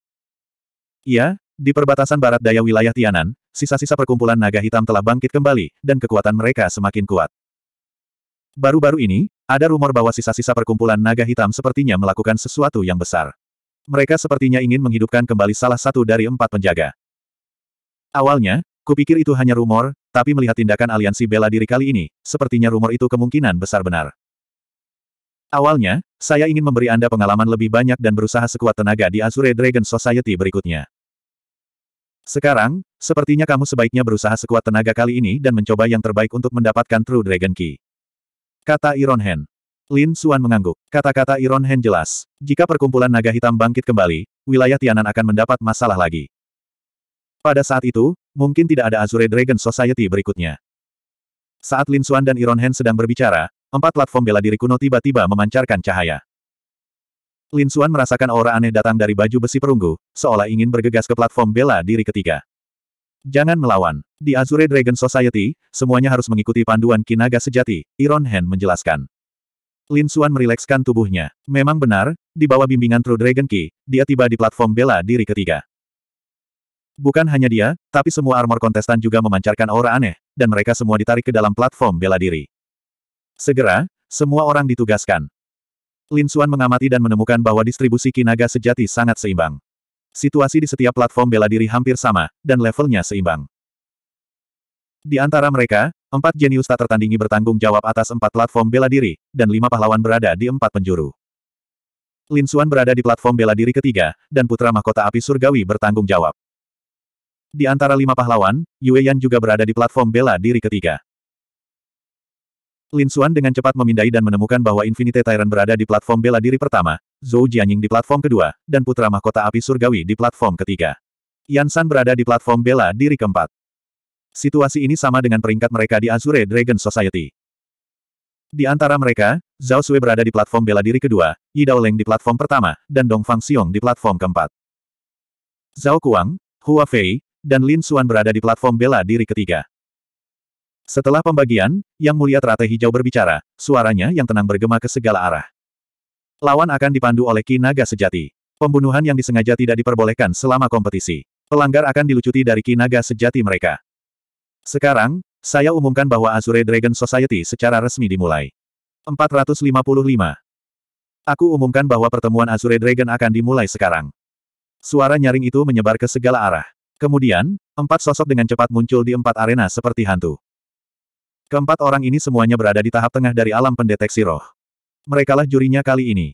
Iya, di perbatasan barat daya wilayah Tianan, sisa-sisa perkumpulan Naga Hitam telah bangkit kembali, dan kekuatan mereka semakin kuat. Baru-baru ini, ada rumor bahwa sisa-sisa perkumpulan Naga Hitam sepertinya melakukan sesuatu yang besar. Mereka sepertinya ingin menghidupkan kembali salah satu dari empat penjaga. Awalnya, kupikir itu hanya rumor, tapi melihat tindakan aliansi bela diri kali ini, sepertinya rumor itu kemungkinan besar benar. Awalnya, saya ingin memberi Anda pengalaman lebih banyak dan berusaha sekuat tenaga di Azure Dragon Society berikutnya. Sekarang, sepertinya kamu sebaiknya berusaha sekuat tenaga kali ini dan mencoba yang terbaik untuk mendapatkan True Dragon Key. Kata Iron Hand. Lin Suan mengangguk. Kata-kata Iron Hand jelas. Jika perkumpulan naga hitam bangkit kembali, wilayah Tianan akan mendapat masalah lagi. Pada saat itu, mungkin tidak ada Azure Dragon Society berikutnya. Saat Lin Suan dan Iron Hand sedang berbicara, empat platform bela diri kuno tiba-tiba memancarkan cahaya. Lin Xuan merasakan aura aneh datang dari baju besi perunggu, seolah ingin bergegas ke platform bela diri ketiga. Jangan melawan. Di Azure Dragon Society, semuanya harus mengikuti panduan kinaga sejati, Iron Hand menjelaskan. Lin Xuan merilekskan tubuhnya. Memang benar, di bawah bimbingan True Dragon Key, dia tiba di platform bela diri ketiga. Bukan hanya dia, tapi semua armor kontestan juga memancarkan aura aneh, dan mereka semua ditarik ke dalam platform bela diri. Segera, semua orang ditugaskan. Lin Xuan mengamati dan menemukan bahwa distribusi kinaga sejati sangat seimbang. Situasi di setiap platform bela diri hampir sama, dan levelnya seimbang. Di antara mereka, empat jenius tak tertandingi bertanggung jawab atas empat platform bela diri, dan lima pahlawan berada di empat penjuru. Lin Xuan berada di platform bela diri ketiga, dan putra mahkota api surgawi bertanggung jawab. Di antara lima pahlawan, Yue Yan juga berada di platform bela diri ketiga. Lin Xuan dengan cepat memindai dan menemukan bahwa Infinite Tyrant berada di platform bela diri pertama, Zhou Jianying di platform kedua, dan Putra Mahkota Api Surgawi di platform ketiga. Yan San berada di platform bela diri keempat. Situasi ini sama dengan peringkat mereka di Azure Dragon Society. Di antara mereka, Zhao Sui berada di platform bela diri kedua, Yi Leng di platform pertama, dan Dong Fang Xiong di platform keempat. Zhao Kuang, Hua Fei, dan Lin Xuan berada di platform bela diri ketiga. Setelah pembagian, Yang Mulia Teratai Hijau berbicara, suaranya yang tenang bergema ke segala arah. Lawan akan dipandu oleh Ki Naga Sejati. Pembunuhan yang disengaja tidak diperbolehkan selama kompetisi. Pelanggar akan dilucuti dari Ki Naga Sejati mereka. Sekarang, saya umumkan bahwa Azure Dragon Society secara resmi dimulai. 455. Aku umumkan bahwa pertemuan Azure Dragon akan dimulai sekarang. Suara nyaring itu menyebar ke segala arah. Kemudian, empat sosok dengan cepat muncul di empat arena seperti hantu. Keempat orang ini semuanya berada di tahap tengah dari alam pendeteksi roh. Merekalah jurinya kali ini.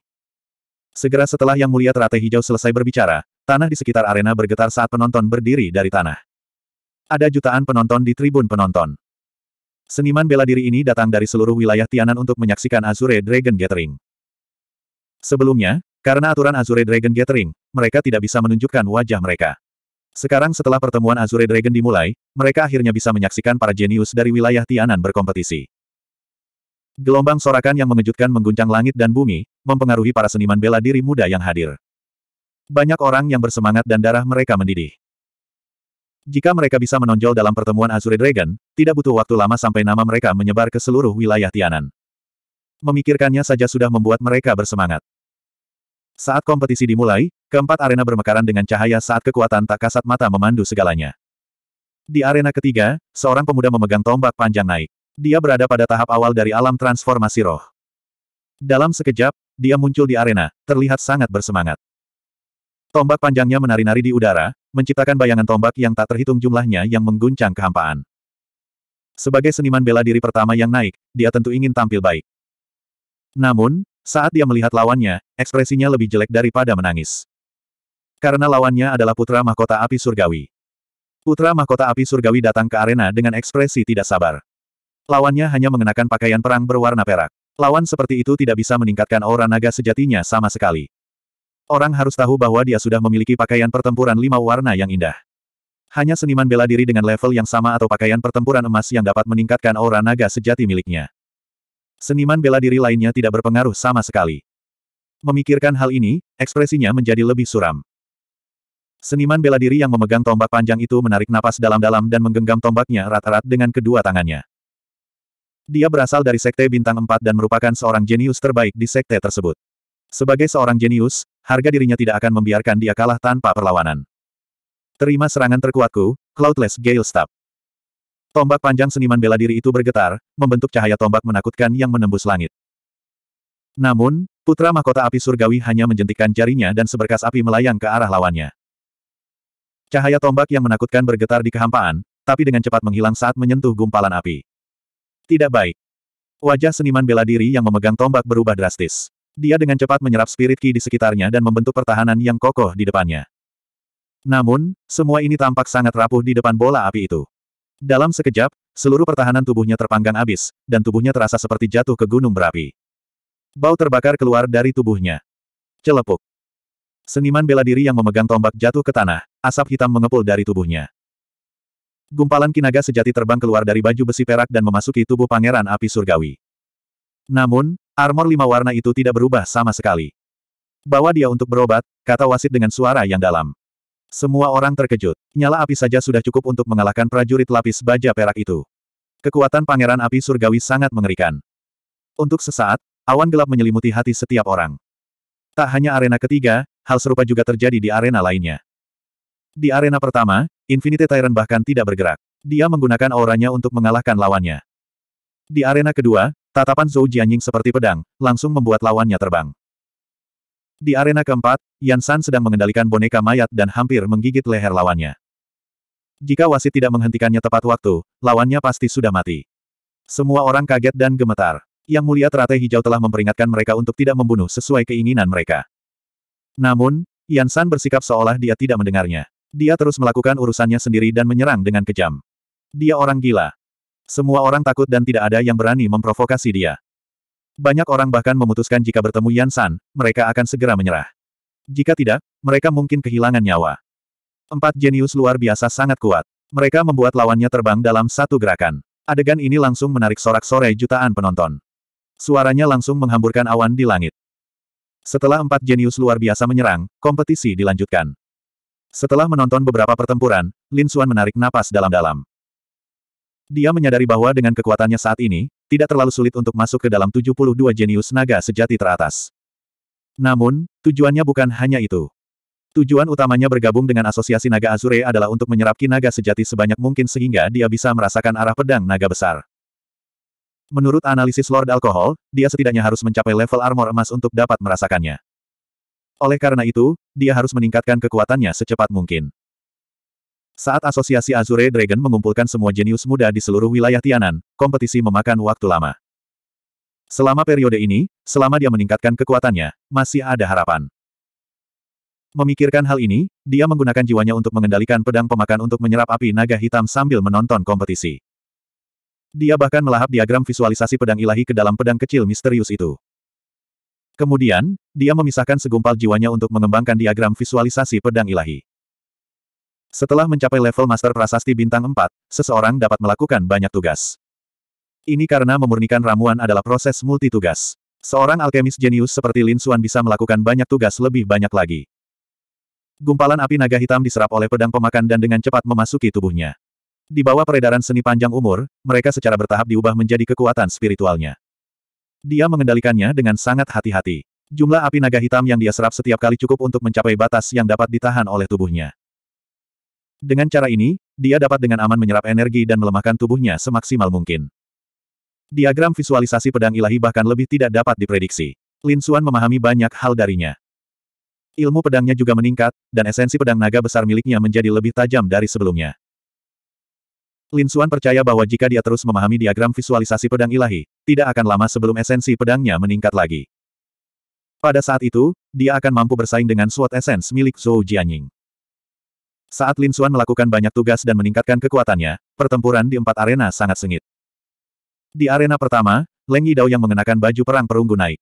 Segera setelah Yang Mulia Teratai Hijau selesai berbicara, tanah di sekitar arena bergetar saat penonton berdiri dari tanah. Ada jutaan penonton di tribun penonton. Seniman bela diri ini datang dari seluruh wilayah Tianan untuk menyaksikan Azure Dragon Gathering. Sebelumnya, karena aturan Azure Dragon Gathering, mereka tidak bisa menunjukkan wajah mereka. Sekarang setelah pertemuan Azure Dragon dimulai, mereka akhirnya bisa menyaksikan para jenius dari wilayah Tianan berkompetisi. Gelombang sorakan yang mengejutkan mengguncang langit dan bumi, mempengaruhi para seniman bela diri muda yang hadir. Banyak orang yang bersemangat dan darah mereka mendidih. Jika mereka bisa menonjol dalam pertemuan Azure Dragon, tidak butuh waktu lama sampai nama mereka menyebar ke seluruh wilayah Tianan. Memikirkannya saja sudah membuat mereka bersemangat. Saat kompetisi dimulai, keempat arena bermekaran dengan cahaya saat kekuatan tak kasat mata memandu segalanya. Di arena ketiga, seorang pemuda memegang tombak panjang naik. Dia berada pada tahap awal dari alam transformasi roh. Dalam sekejap, dia muncul di arena, terlihat sangat bersemangat. Tombak panjangnya menari-nari di udara, menciptakan bayangan tombak yang tak terhitung jumlahnya yang mengguncang kehampaan. Sebagai seniman bela diri pertama yang naik, dia tentu ingin tampil baik. Namun, saat dia melihat lawannya, ekspresinya lebih jelek daripada menangis. Karena lawannya adalah putra mahkota api surgawi. Putra mahkota api surgawi datang ke arena dengan ekspresi tidak sabar. Lawannya hanya mengenakan pakaian perang berwarna perak. Lawan seperti itu tidak bisa meningkatkan aura naga sejatinya sama sekali. Orang harus tahu bahwa dia sudah memiliki pakaian pertempuran lima warna yang indah. Hanya seniman bela diri dengan level yang sama atau pakaian pertempuran emas yang dapat meningkatkan aura naga sejati miliknya. Seniman bela diri lainnya tidak berpengaruh sama sekali. Memikirkan hal ini, ekspresinya menjadi lebih suram. Seniman bela diri yang memegang tombak panjang itu menarik napas dalam-dalam dan menggenggam tombaknya rata-rata dengan kedua tangannya. Dia berasal dari Sekte Bintang 4 dan merupakan seorang jenius terbaik di Sekte tersebut. Sebagai seorang jenius, harga dirinya tidak akan membiarkan dia kalah tanpa perlawanan. Terima serangan terkuatku, Cloudless Gale Stab. Tombak panjang seniman bela diri itu bergetar, membentuk cahaya tombak menakutkan yang menembus langit. Namun, putra mahkota api surgawi hanya menjentikkan jarinya dan seberkas api melayang ke arah lawannya. Cahaya tombak yang menakutkan bergetar di kehampaan, tapi dengan cepat menghilang saat menyentuh gumpalan api. Tidak baik. Wajah seniman bela diri yang memegang tombak berubah drastis. Dia dengan cepat menyerap spirit ki di sekitarnya dan membentuk pertahanan yang kokoh di depannya. Namun, semua ini tampak sangat rapuh di depan bola api itu. Dalam sekejap, seluruh pertahanan tubuhnya terpanggang abis, dan tubuhnya terasa seperti jatuh ke gunung berapi. Bau terbakar keluar dari tubuhnya. Celepuk. Seniman bela diri yang memegang tombak jatuh ke tanah, asap hitam mengepul dari tubuhnya. Gumpalan kinaga sejati terbang keluar dari baju besi perak dan memasuki tubuh pangeran api surgawi. Namun, armor lima warna itu tidak berubah sama sekali. Bawa dia untuk berobat, kata wasit dengan suara yang dalam. Semua orang terkejut. Nyala api saja sudah cukup untuk mengalahkan prajurit lapis baja perak itu. Kekuatan Pangeran Api Surgawi sangat mengerikan. Untuk sesaat, awan gelap menyelimuti hati setiap orang. Tak hanya arena ketiga, hal serupa juga terjadi di arena lainnya. Di arena pertama, Infinity Tyrant bahkan tidak bergerak. Dia menggunakan auranya untuk mengalahkan lawannya. Di arena kedua, tatapan Zhou Jianying seperti pedang, langsung membuat lawannya terbang. Di arena keempat, Yan San sedang mengendalikan boneka mayat dan hampir menggigit leher lawannya. Jika wasit tidak menghentikannya tepat waktu, lawannya pasti sudah mati. Semua orang kaget dan gemetar. Yang Mulia Trate Hijau telah memperingatkan mereka untuk tidak membunuh sesuai keinginan mereka. Namun, Yan San bersikap seolah dia tidak mendengarnya. Dia terus melakukan urusannya sendiri dan menyerang dengan kejam. Dia orang gila. Semua orang takut dan tidak ada yang berani memprovokasi dia. Banyak orang bahkan memutuskan jika bertemu Yan San, mereka akan segera menyerah. Jika tidak, mereka mungkin kehilangan nyawa. Empat jenius luar biasa sangat kuat. Mereka membuat lawannya terbang dalam satu gerakan. Adegan ini langsung menarik sorak-sorai jutaan penonton. Suaranya langsung menghamburkan awan di langit. Setelah empat jenius luar biasa menyerang, kompetisi dilanjutkan. Setelah menonton beberapa pertempuran, Lin Xuan menarik napas dalam-dalam. Dia menyadari bahwa dengan kekuatannya saat ini, tidak terlalu sulit untuk masuk ke dalam 72 jenius naga sejati teratas. Namun, tujuannya bukan hanya itu. Tujuan utamanya bergabung dengan asosiasi naga Azure adalah untuk menyerap naga sejati sebanyak mungkin sehingga dia bisa merasakan arah pedang naga besar. Menurut analisis Lord Alkohol, dia setidaknya harus mencapai level armor emas untuk dapat merasakannya. Oleh karena itu, dia harus meningkatkan kekuatannya secepat mungkin. Saat asosiasi Azure Dragon mengumpulkan semua jenius muda di seluruh wilayah Tianan, kompetisi memakan waktu lama. Selama periode ini, selama dia meningkatkan kekuatannya, masih ada harapan. Memikirkan hal ini, dia menggunakan jiwanya untuk mengendalikan pedang pemakan untuk menyerap api naga hitam sambil menonton kompetisi. Dia bahkan melahap diagram visualisasi pedang ilahi ke dalam pedang kecil misterius itu. Kemudian, dia memisahkan segumpal jiwanya untuk mengembangkan diagram visualisasi pedang ilahi. Setelah mencapai level Master Prasasti Bintang 4, seseorang dapat melakukan banyak tugas. Ini karena memurnikan ramuan adalah proses multitugas. Seorang alkemis jenius seperti Lin Xuan bisa melakukan banyak tugas lebih banyak lagi. Gumpalan api naga hitam diserap oleh pedang pemakan dan dengan cepat memasuki tubuhnya. Di bawah peredaran seni panjang umur, mereka secara bertahap diubah menjadi kekuatan spiritualnya. Dia mengendalikannya dengan sangat hati-hati. Jumlah api naga hitam yang dia serap setiap kali cukup untuk mencapai batas yang dapat ditahan oleh tubuhnya. Dengan cara ini, dia dapat dengan aman menyerap energi dan melemahkan tubuhnya semaksimal mungkin. Diagram visualisasi pedang ilahi bahkan lebih tidak dapat diprediksi. Lin Xuan memahami banyak hal darinya. Ilmu pedangnya juga meningkat, dan esensi pedang naga besar miliknya menjadi lebih tajam dari sebelumnya. Lin Xuan percaya bahwa jika dia terus memahami diagram visualisasi pedang ilahi, tidak akan lama sebelum esensi pedangnya meningkat lagi. Pada saat itu, dia akan mampu bersaing dengan suat esens milik Zhou Jianying. Saat Lin Xuan melakukan banyak tugas dan meningkatkan kekuatannya, pertempuran di empat arena sangat sengit. Di arena pertama, Leng Yidao yang mengenakan baju perang perunggu naik.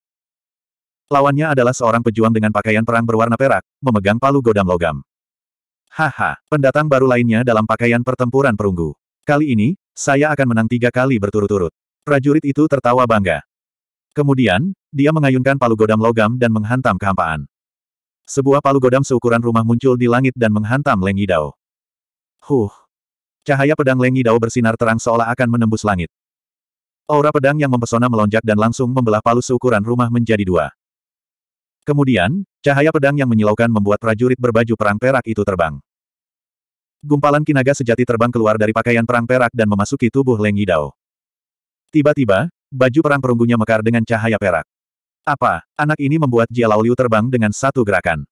Lawannya adalah seorang pejuang dengan pakaian perang berwarna perak, memegang palu godam logam. Haha, pendatang baru lainnya dalam pakaian pertempuran perunggu. Kali ini, saya akan menang tiga kali berturut-turut. Prajurit itu tertawa bangga. Kemudian, dia mengayunkan palu godam logam dan menghantam kehampaan. Sebuah palu godam seukuran rumah muncul di langit dan menghantam Leng Yidao. Huh. Cahaya pedang Leng Yidao bersinar terang seolah akan menembus langit. Aura pedang yang mempesona melonjak dan langsung membelah palu seukuran rumah menjadi dua. Kemudian, cahaya pedang yang menyilaukan membuat prajurit berbaju perang perak itu terbang. Gumpalan kinaga sejati terbang keluar dari pakaian perang perak dan memasuki tubuh Leng Yidao. Tiba-tiba, baju perang perunggunya mekar dengan cahaya perak. Apa, anak ini membuat Jialau Liu terbang dengan satu gerakan.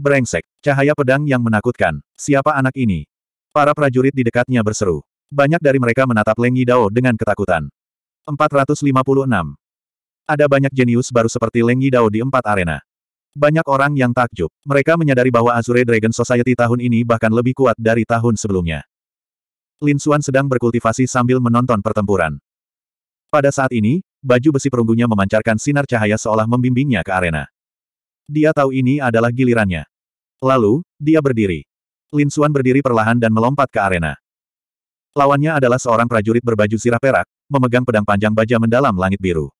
Brengsek, cahaya pedang yang menakutkan. Siapa anak ini? Para prajurit di dekatnya berseru. Banyak dari mereka menatap Leng Dao dengan ketakutan. 456. Ada banyak jenius baru seperti Leng Dao di empat arena. Banyak orang yang takjub. Mereka menyadari bahwa Azure Dragon Society tahun ini bahkan lebih kuat dari tahun sebelumnya. Lin Xuan sedang berkultivasi sambil menonton pertempuran. Pada saat ini, baju besi perunggunya memancarkan sinar cahaya seolah membimbingnya ke arena. Dia tahu ini adalah gilirannya. Lalu, dia berdiri. Lin Xuan berdiri perlahan dan melompat ke arena. Lawannya adalah seorang prajurit berbaju sirah perak, memegang pedang panjang baja mendalam langit biru.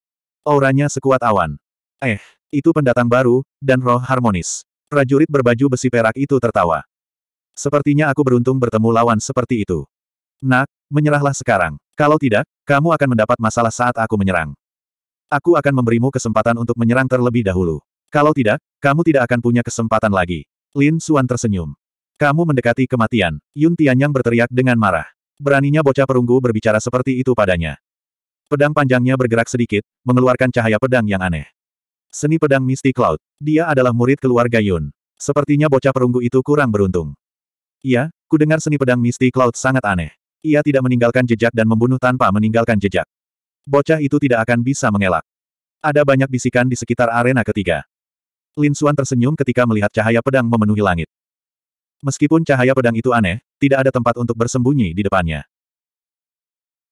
Auranya sekuat awan. Eh, itu pendatang baru, dan roh harmonis. Prajurit berbaju besi perak itu tertawa. Sepertinya aku beruntung bertemu lawan seperti itu. Nak, menyerahlah sekarang. Kalau tidak, kamu akan mendapat masalah saat aku menyerang. Aku akan memberimu kesempatan untuk menyerang terlebih dahulu. Kalau tidak, kamu tidak akan punya kesempatan lagi. Lin Suan tersenyum. Kamu mendekati kematian. Yun Tianyang berteriak dengan marah. Beraninya bocah perunggu berbicara seperti itu padanya. Pedang panjangnya bergerak sedikit, mengeluarkan cahaya pedang yang aneh. Seni pedang Misty Cloud. Dia adalah murid keluarga Yun. Sepertinya bocah perunggu itu kurang beruntung. Iya, ku dengar seni pedang Misty Cloud sangat aneh. Ia tidak meninggalkan jejak dan membunuh tanpa meninggalkan jejak. Bocah itu tidak akan bisa mengelak. Ada banyak bisikan di sekitar arena ketiga. Lin Xuan tersenyum ketika melihat cahaya pedang memenuhi langit. Meskipun cahaya pedang itu aneh, tidak ada tempat untuk bersembunyi di depannya.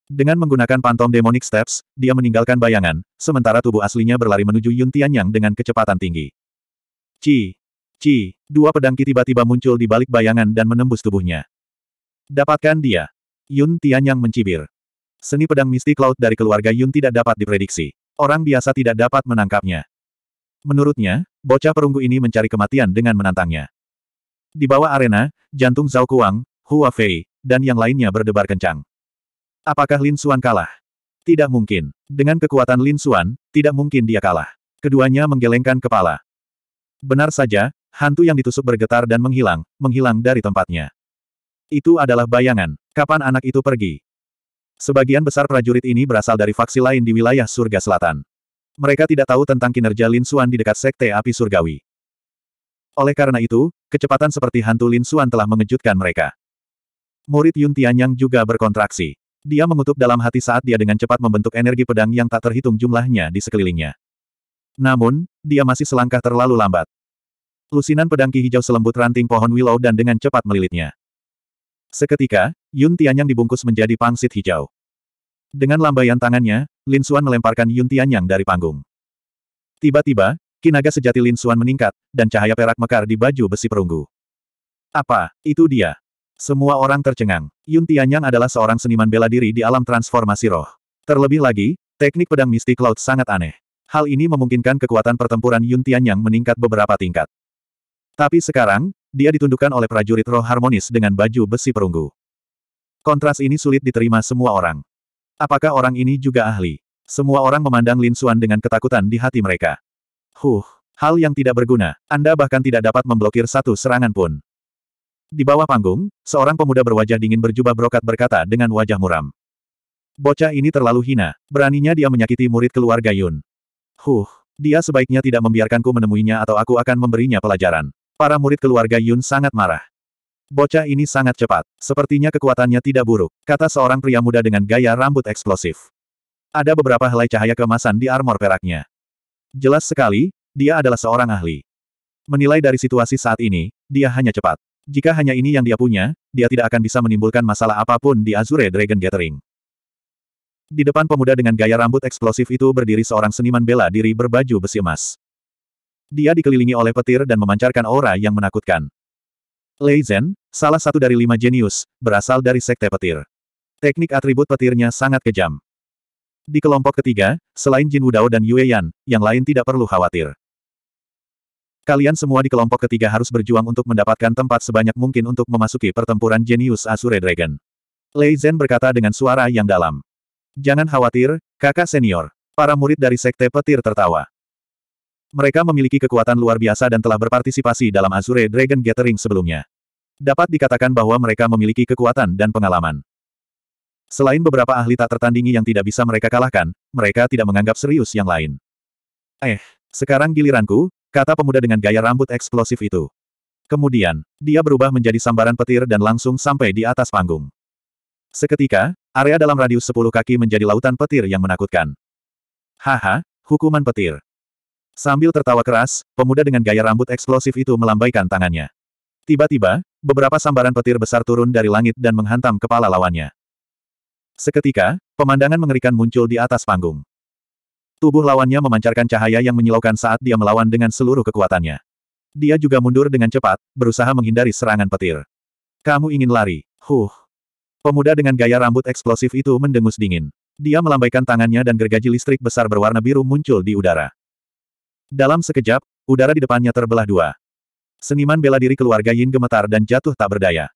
Dengan menggunakan pantom demonic steps, dia meninggalkan bayangan, sementara tubuh aslinya berlari menuju Yun Tianyang dengan kecepatan tinggi. Ci, ci, dua pedang ki tiba-tiba muncul di balik bayangan dan menembus tubuhnya. Dapatkan dia. Yun Tianyang mencibir. Seni pedang mistik laut dari keluarga Yun tidak dapat diprediksi. Orang biasa tidak dapat menangkapnya. Menurutnya, bocah perunggu ini mencari kematian dengan menantangnya. Di bawah arena, jantung Zhao Kuang, Hua Fei, dan yang lainnya berdebar kencang. Apakah Lin Xuan kalah? Tidak mungkin. Dengan kekuatan Lin Xuan, tidak mungkin dia kalah. Keduanya menggelengkan kepala. Benar saja, hantu yang ditusuk bergetar dan menghilang, menghilang dari tempatnya. Itu adalah bayangan. Kapan anak itu pergi? Sebagian besar prajurit ini berasal dari faksi lain di wilayah surga selatan. Mereka tidak tahu tentang kinerja Lin Xuan di dekat Sekte Api Surgawi. Oleh karena itu, kecepatan seperti hantu Lin Xuan telah mengejutkan mereka. Murid Yun Tianyang juga berkontraksi. Dia mengutuk dalam hati saat dia dengan cepat membentuk energi pedang yang tak terhitung jumlahnya di sekelilingnya. Namun, dia masih selangkah terlalu lambat. Lusinan pedang ki hijau selembut ranting pohon willow dan dengan cepat melilitnya. Seketika, Yun Tianyang dibungkus menjadi pangsit hijau. Dengan lambaian tangannya, Lin Xuan melemparkan Yun Tianyang dari panggung. Tiba-tiba, kinaga sejati Lin Xuan meningkat, dan cahaya perak mekar di baju besi perunggu. Apa, itu dia? Semua orang tercengang. Yun Tianyang adalah seorang seniman bela diri di alam transformasi roh. Terlebih lagi, teknik pedang mistik laut sangat aneh. Hal ini memungkinkan kekuatan pertempuran Yun Tianyang meningkat beberapa tingkat. Tapi sekarang, dia ditundukkan oleh prajurit roh harmonis dengan baju besi perunggu. Kontras ini sulit diterima semua orang. Apakah orang ini juga ahli? Semua orang memandang Lin Xuan dengan ketakutan di hati mereka. Huh, hal yang tidak berguna. Anda bahkan tidak dapat memblokir satu serangan pun. Di bawah panggung, seorang pemuda berwajah dingin berjubah brokat berkata dengan wajah muram. Bocah ini terlalu hina, beraninya dia menyakiti murid keluarga Yun. Huh, dia sebaiknya tidak membiarkanku menemuinya atau aku akan memberinya pelajaran. Para murid keluarga Yun sangat marah. Bocah ini sangat cepat. Sepertinya kekuatannya tidak buruk, kata seorang pria muda dengan gaya rambut eksplosif. Ada beberapa helai cahaya kemasan di armor peraknya. Jelas sekali, dia adalah seorang ahli. Menilai dari situasi saat ini, dia hanya cepat. Jika hanya ini yang dia punya, dia tidak akan bisa menimbulkan masalah apapun di Azure Dragon Gathering. Di depan pemuda dengan gaya rambut eksplosif itu berdiri seorang seniman bela diri berbaju besi emas. Dia dikelilingi oleh petir dan memancarkan aura yang menakutkan. Lei Zhen, salah satu dari lima jenius, berasal dari sekte petir. Teknik atribut petirnya sangat kejam. Di kelompok ketiga, selain Jin Wudao dan Yue Yan, yang lain tidak perlu khawatir. Kalian semua di kelompok ketiga harus berjuang untuk mendapatkan tempat sebanyak mungkin untuk memasuki pertempuran jenius Asure Dragon. Lei Zhen berkata dengan suara yang dalam. Jangan khawatir, kakak senior. Para murid dari sekte petir tertawa. Mereka memiliki kekuatan luar biasa dan telah berpartisipasi dalam Azure Dragon Gathering sebelumnya. Dapat dikatakan bahwa mereka memiliki kekuatan dan pengalaman. Selain beberapa ahli tak tertandingi yang tidak bisa mereka kalahkan, mereka tidak menganggap serius yang lain. Eh, sekarang giliranku, kata pemuda dengan gaya rambut eksplosif itu. Kemudian, dia berubah menjadi sambaran petir dan langsung sampai di atas panggung. Seketika, area dalam radius 10 kaki menjadi lautan petir yang menakutkan. Haha, hukuman petir. Sambil tertawa keras, pemuda dengan gaya rambut eksplosif itu melambaikan tangannya. Tiba-tiba, beberapa sambaran petir besar turun dari langit dan menghantam kepala lawannya. Seketika, pemandangan mengerikan muncul di atas panggung. Tubuh lawannya memancarkan cahaya yang menyilaukan saat dia melawan dengan seluruh kekuatannya. Dia juga mundur dengan cepat, berusaha menghindari serangan petir. Kamu ingin lari? Huh. Pemuda dengan gaya rambut eksplosif itu mendengus dingin. Dia melambaikan tangannya dan gergaji listrik besar berwarna biru muncul di udara. Dalam sekejap, udara di depannya terbelah dua. Seniman bela diri keluarga Yin gemetar dan jatuh tak berdaya.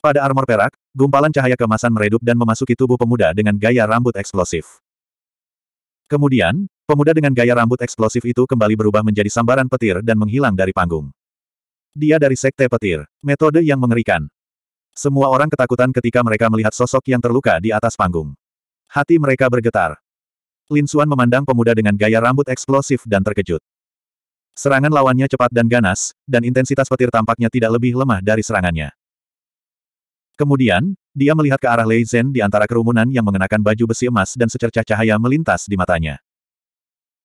Pada armor perak, gumpalan cahaya kemasan meredup dan memasuki tubuh pemuda dengan gaya rambut eksplosif. Kemudian, pemuda dengan gaya rambut eksplosif itu kembali berubah menjadi sambaran petir dan menghilang dari panggung. Dia dari sekte petir, metode yang mengerikan. Semua orang ketakutan ketika mereka melihat sosok yang terluka di atas panggung. Hati mereka bergetar. Lin Xuan memandang pemuda dengan gaya rambut eksplosif dan terkejut. Serangan lawannya cepat dan ganas, dan intensitas petir tampaknya tidak lebih lemah dari serangannya. Kemudian, dia melihat ke arah Lei Zhen di antara kerumunan yang mengenakan baju besi emas dan secercah cahaya melintas di matanya.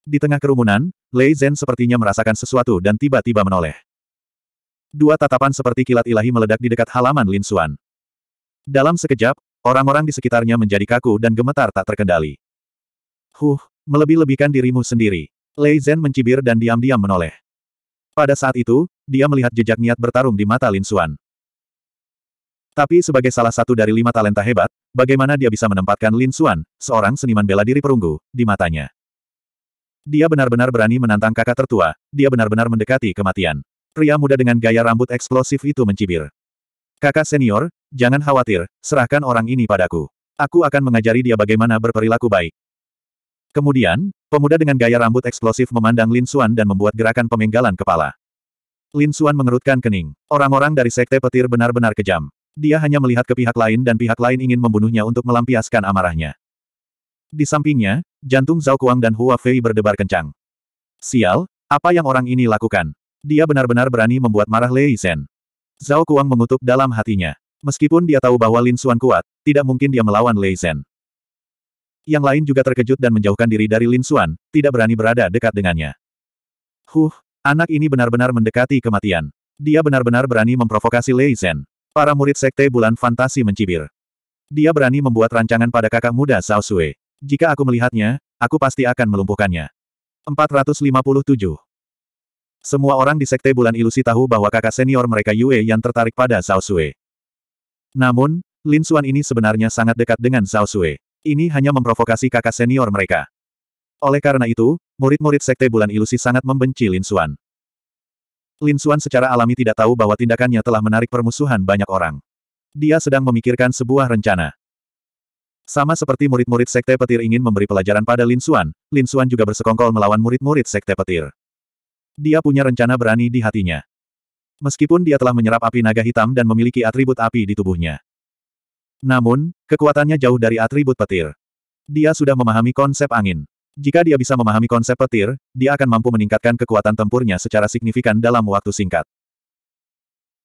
Di tengah kerumunan, Lei Zhen sepertinya merasakan sesuatu dan tiba-tiba menoleh. Dua tatapan seperti kilat ilahi meledak di dekat halaman Lin Xuan. Dalam sekejap, orang-orang di sekitarnya menjadi kaku dan gemetar tak terkendali. Huh, melebih-lebihkan dirimu sendiri. Lei Zhen mencibir dan diam-diam menoleh. Pada saat itu, dia melihat jejak niat bertarung di mata Lin Xuan. Tapi sebagai salah satu dari lima talenta hebat, bagaimana dia bisa menempatkan Lin Xuan, seorang seniman bela diri perunggu, di matanya. Dia benar-benar berani menantang kakak tertua, dia benar-benar mendekati kematian. Pria muda dengan gaya rambut eksplosif itu mencibir. Kakak senior, jangan khawatir, serahkan orang ini padaku. Aku akan mengajari dia bagaimana berperilaku baik. Kemudian, pemuda dengan gaya rambut eksplosif memandang Lin Xuan dan membuat gerakan pemenggalan kepala. Lin Xuan mengerutkan kening. Orang-orang dari sekte petir benar-benar kejam. Dia hanya melihat ke pihak lain dan pihak lain ingin membunuhnya untuk melampiaskan amarahnya. Di sampingnya, jantung Zhao Kuang dan Hua Fei berdebar kencang. Sial, apa yang orang ini lakukan? Dia benar-benar berani membuat marah Lei Zhen. Zhao Kuang mengutuk dalam hatinya. Meskipun dia tahu bahwa Lin Xuan kuat, tidak mungkin dia melawan Lei Zhen. Yang lain juga terkejut dan menjauhkan diri dari Lin Xuan, tidak berani berada dekat dengannya. Huh, anak ini benar-benar mendekati kematian. Dia benar-benar berani memprovokasi Lei Zhen. Para murid sekte bulan fantasi mencibir. Dia berani membuat rancangan pada kakak muda Zhao Sui. Jika aku melihatnya, aku pasti akan melumpuhkannya. 457. Semua orang di sekte bulan ilusi tahu bahwa kakak senior mereka Yue yang tertarik pada Zhao Sui. Namun, Lin Xuan ini sebenarnya sangat dekat dengan Zhao Sui. Ini hanya memprovokasi kakak senior mereka. Oleh karena itu, murid-murid Sekte Bulan Ilusi sangat membenci Lin Xuan. Lin Xuan secara alami tidak tahu bahwa tindakannya telah menarik permusuhan banyak orang. Dia sedang memikirkan sebuah rencana. Sama seperti murid-murid Sekte Petir ingin memberi pelajaran pada Lin Xuan, Lin Xuan juga bersekongkol melawan murid-murid Sekte Petir. Dia punya rencana berani di hatinya. Meskipun dia telah menyerap api naga hitam dan memiliki atribut api di tubuhnya. Namun, kekuatannya jauh dari atribut petir. Dia sudah memahami konsep angin. Jika dia bisa memahami konsep petir, dia akan mampu meningkatkan kekuatan tempurnya secara signifikan dalam waktu singkat.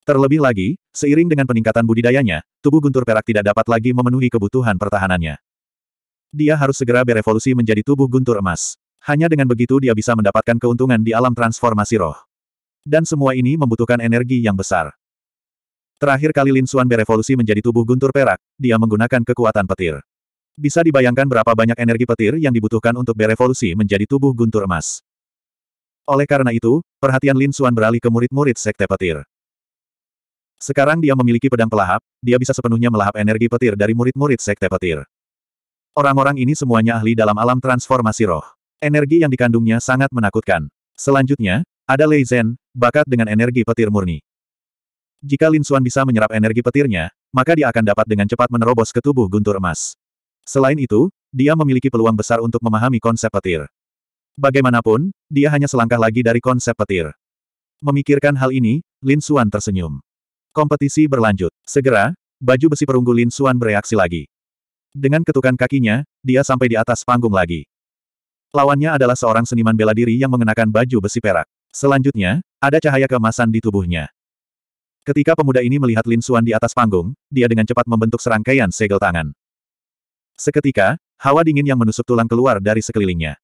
Terlebih lagi, seiring dengan peningkatan budidayanya, tubuh guntur perak tidak dapat lagi memenuhi kebutuhan pertahanannya. Dia harus segera berevolusi menjadi tubuh guntur emas. Hanya dengan begitu dia bisa mendapatkan keuntungan di alam transformasi roh. Dan semua ini membutuhkan energi yang besar. Terakhir kali Lin Xuan berevolusi menjadi tubuh guntur perak, dia menggunakan kekuatan petir. Bisa dibayangkan berapa banyak energi petir yang dibutuhkan untuk berevolusi menjadi tubuh guntur emas. Oleh karena itu, perhatian Lin Xuan beralih ke murid-murid sekte petir. Sekarang dia memiliki pedang pelahap, dia bisa sepenuhnya melahap energi petir dari murid-murid sekte petir. Orang-orang ini semuanya ahli dalam alam transformasi roh. Energi yang dikandungnya sangat menakutkan. Selanjutnya, ada Lei Zhen, bakat dengan energi petir murni. Jika Lin Xuan bisa menyerap energi petirnya, maka dia akan dapat dengan cepat menerobos ke tubuh guntur emas. Selain itu, dia memiliki peluang besar untuk memahami konsep petir. Bagaimanapun, dia hanya selangkah lagi dari konsep petir. Memikirkan hal ini, Lin Xuan tersenyum. Kompetisi berlanjut. Segera, baju besi perunggu Lin Xuan bereaksi lagi. Dengan ketukan kakinya, dia sampai di atas panggung lagi. Lawannya adalah seorang seniman bela diri yang mengenakan baju besi perak. Selanjutnya, ada cahaya keemasan di tubuhnya. Ketika pemuda ini melihat Lin Suan di atas panggung, dia dengan cepat membentuk serangkaian segel tangan. Seketika, hawa dingin yang menusuk tulang keluar dari sekelilingnya.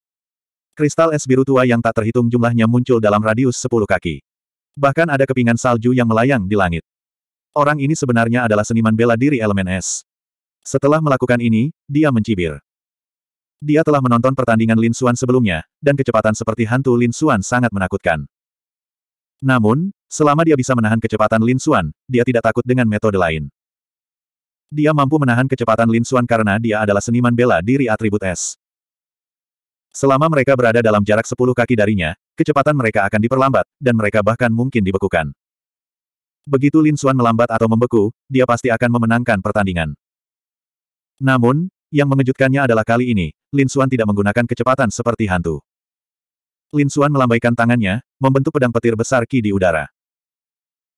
Kristal es biru tua yang tak terhitung jumlahnya muncul dalam radius 10 kaki. Bahkan ada kepingan salju yang melayang di langit. Orang ini sebenarnya adalah seniman bela diri elemen es. Setelah melakukan ini, dia mencibir. Dia telah menonton pertandingan Lin Suan sebelumnya, dan kecepatan seperti hantu Lin Suan sangat menakutkan. Namun, selama dia bisa menahan kecepatan Lin Xuan, dia tidak takut dengan metode lain. Dia mampu menahan kecepatan Lin Xuan karena dia adalah seniman bela diri atribut es. Selama mereka berada dalam jarak 10 kaki darinya, kecepatan mereka akan diperlambat, dan mereka bahkan mungkin dibekukan. Begitu Lin Xuan melambat atau membeku, dia pasti akan memenangkan pertandingan. Namun, yang mengejutkannya adalah kali ini, Lin Xuan tidak menggunakan kecepatan seperti hantu. Lin Suan melambaikan tangannya, membentuk pedang petir besar Ki di udara.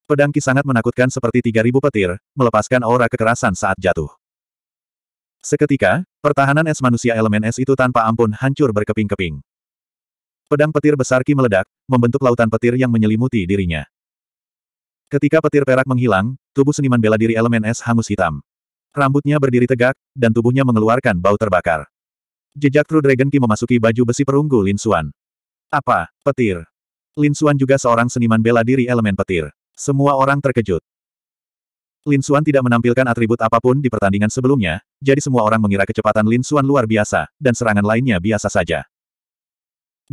Pedang Ki sangat menakutkan seperti 3000 petir, melepaskan aura kekerasan saat jatuh. Seketika, pertahanan es manusia elemen es itu tanpa ampun hancur berkeping-keping. Pedang petir besar Ki meledak, membentuk lautan petir yang menyelimuti dirinya. Ketika petir perak menghilang, tubuh seniman bela diri elemen es hangus hitam. Rambutnya berdiri tegak, dan tubuhnya mengeluarkan bau terbakar. Jejak True Dragon Ki memasuki baju besi perunggu Lin Suan. Apa? Petir. Lin Xuan juga seorang seniman bela diri elemen petir. Semua orang terkejut. Lin Xuan tidak menampilkan atribut apapun di pertandingan sebelumnya, jadi semua orang mengira kecepatan Lin Xuan luar biasa, dan serangan lainnya biasa saja.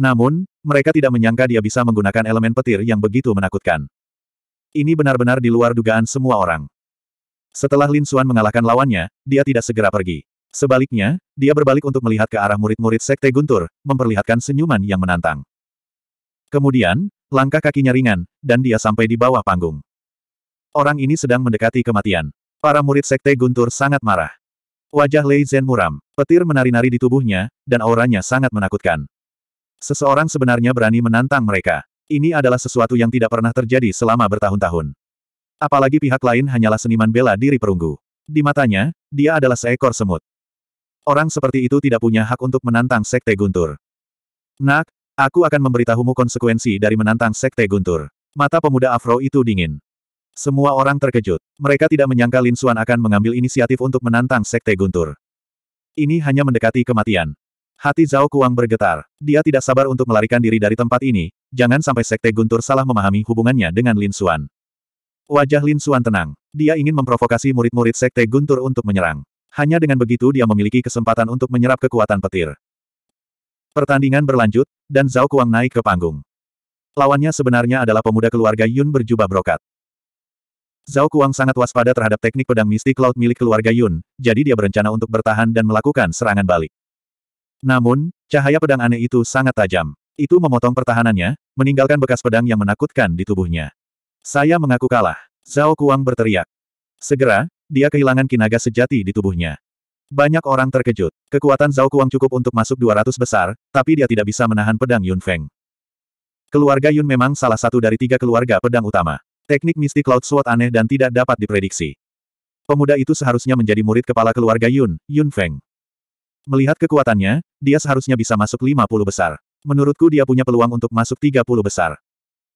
Namun, mereka tidak menyangka dia bisa menggunakan elemen petir yang begitu menakutkan. Ini benar-benar di luar dugaan semua orang. Setelah Lin Xuan mengalahkan lawannya, dia tidak segera pergi. Sebaliknya, dia berbalik untuk melihat ke arah murid-murid Sekte Guntur, memperlihatkan senyuman yang menantang. Kemudian, langkah kakinya ringan, dan dia sampai di bawah panggung. Orang ini sedang mendekati kematian. Para murid Sekte Guntur sangat marah. Wajah Lei Zhen muram, petir menari-nari di tubuhnya, dan auranya sangat menakutkan. Seseorang sebenarnya berani menantang mereka. Ini adalah sesuatu yang tidak pernah terjadi selama bertahun-tahun. Apalagi pihak lain hanyalah seniman bela diri perunggu. Di matanya, dia adalah seekor semut. Orang seperti itu tidak punya hak untuk menantang Sekte Guntur. Nak, Aku akan memberitahumu konsekuensi dari menantang Sekte Guntur. Mata pemuda Afro itu dingin. Semua orang terkejut. Mereka tidak menyangka Lin Xuan akan mengambil inisiatif untuk menantang Sekte Guntur. Ini hanya mendekati kematian. Hati Zhao Kuang bergetar. Dia tidak sabar untuk melarikan diri dari tempat ini, jangan sampai Sekte Guntur salah memahami hubungannya dengan Lin Xuan. Wajah Lin Xuan tenang. Dia ingin memprovokasi murid-murid Sekte Guntur untuk menyerang. Hanya dengan begitu dia memiliki kesempatan untuk menyerap kekuatan petir. Pertandingan berlanjut, dan Zhao Kuang naik ke panggung. Lawannya sebenarnya adalah pemuda keluarga Yun berjubah brokat. Zhao Kuang sangat waspada terhadap teknik pedang mistik laut milik keluarga Yun, jadi dia berencana untuk bertahan dan melakukan serangan balik. Namun, cahaya pedang aneh itu sangat tajam. Itu memotong pertahanannya, meninggalkan bekas pedang yang menakutkan di tubuhnya. Saya mengaku kalah. Zhao Kuang berteriak. Segera, dia kehilangan kinaga sejati di tubuhnya. Banyak orang terkejut. Kekuatan Zhao Kuang cukup untuk masuk 200 besar, tapi dia tidak bisa menahan pedang Yun Feng. Keluarga Yun memang salah satu dari tiga keluarga pedang utama. Teknik mistik Cloud Sword aneh dan tidak dapat diprediksi. Pemuda itu seharusnya menjadi murid kepala keluarga Yun, Yun Feng. Melihat kekuatannya, dia seharusnya bisa masuk 50 besar. Menurutku dia punya peluang untuk masuk 30 besar.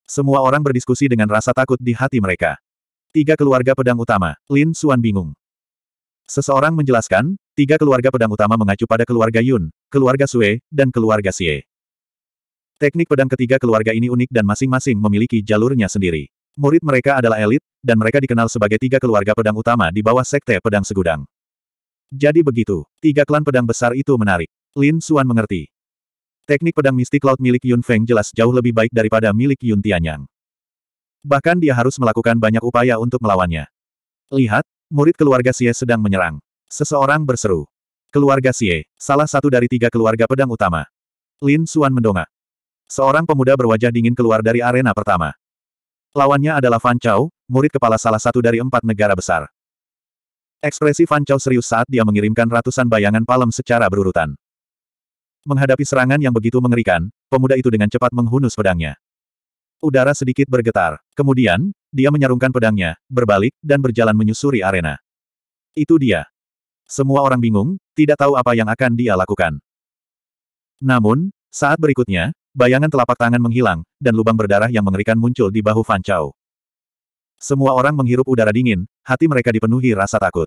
Semua orang berdiskusi dengan rasa takut di hati mereka. Tiga keluarga pedang utama, Lin Suan bingung. Seseorang menjelaskan, Tiga keluarga pedang utama mengacu pada keluarga Yun, keluarga Sue, dan keluarga Xie. Teknik pedang ketiga keluarga ini unik dan masing-masing memiliki jalurnya sendiri. Murid mereka adalah elit, dan mereka dikenal sebagai tiga keluarga pedang utama di bawah sekte pedang segudang. Jadi begitu, tiga klan pedang besar itu menarik. Lin Xuan mengerti. Teknik pedang mistik laut milik Yun Feng jelas jauh lebih baik daripada milik Yun Tianyang. Bahkan dia harus melakukan banyak upaya untuk melawannya. Lihat, murid keluarga Xie sedang menyerang. Seseorang berseru. Keluarga Xie, salah satu dari tiga keluarga pedang utama. Lin Xuan mendongak. Seorang pemuda berwajah dingin keluar dari arena pertama. Lawannya adalah Fan Chao, murid kepala salah satu dari empat negara besar. Ekspresi Fan Chao serius saat dia mengirimkan ratusan bayangan palem secara berurutan. Menghadapi serangan yang begitu mengerikan, pemuda itu dengan cepat menghunus pedangnya. Udara sedikit bergetar. Kemudian, dia menyarungkan pedangnya, berbalik, dan berjalan menyusuri arena. Itu dia. Semua orang bingung, tidak tahu apa yang akan dia lakukan. Namun, saat berikutnya, bayangan telapak tangan menghilang, dan lubang berdarah yang mengerikan muncul di bahu Fan Chao. Semua orang menghirup udara dingin, hati mereka dipenuhi rasa takut.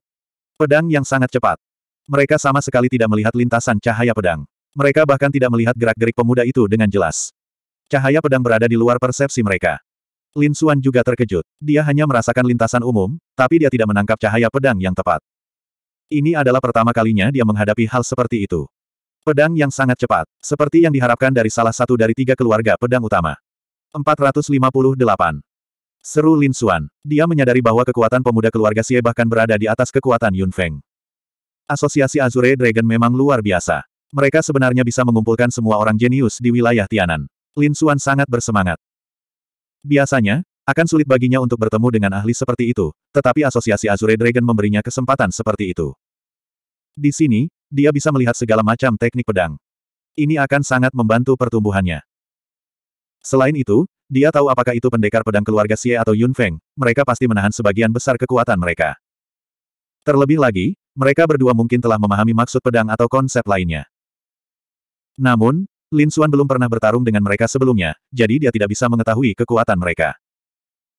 Pedang yang sangat cepat. Mereka sama sekali tidak melihat lintasan cahaya pedang. Mereka bahkan tidak melihat gerak-gerik pemuda itu dengan jelas. Cahaya pedang berada di luar persepsi mereka. Lin Xuan juga terkejut. Dia hanya merasakan lintasan umum, tapi dia tidak menangkap cahaya pedang yang tepat. Ini adalah pertama kalinya dia menghadapi hal seperti itu. Pedang yang sangat cepat, seperti yang diharapkan dari salah satu dari tiga keluarga pedang utama. 458. Seru Lin Xuan. Dia menyadari bahwa kekuatan pemuda keluarga Xie bahkan berada di atas kekuatan Yun Feng. Asosiasi Azure Dragon memang luar biasa. Mereka sebenarnya bisa mengumpulkan semua orang jenius di wilayah Tianan. Lin Xuan sangat bersemangat. Biasanya, akan sulit baginya untuk bertemu dengan ahli seperti itu, tetapi asosiasi Azure Dragon memberinya kesempatan seperti itu. Di sini, dia bisa melihat segala macam teknik pedang. Ini akan sangat membantu pertumbuhannya. Selain itu, dia tahu apakah itu pendekar pedang keluarga Xie atau Yun Feng, mereka pasti menahan sebagian besar kekuatan mereka. Terlebih lagi, mereka berdua mungkin telah memahami maksud pedang atau konsep lainnya. Namun, Lin Xuan belum pernah bertarung dengan mereka sebelumnya, jadi dia tidak bisa mengetahui kekuatan mereka.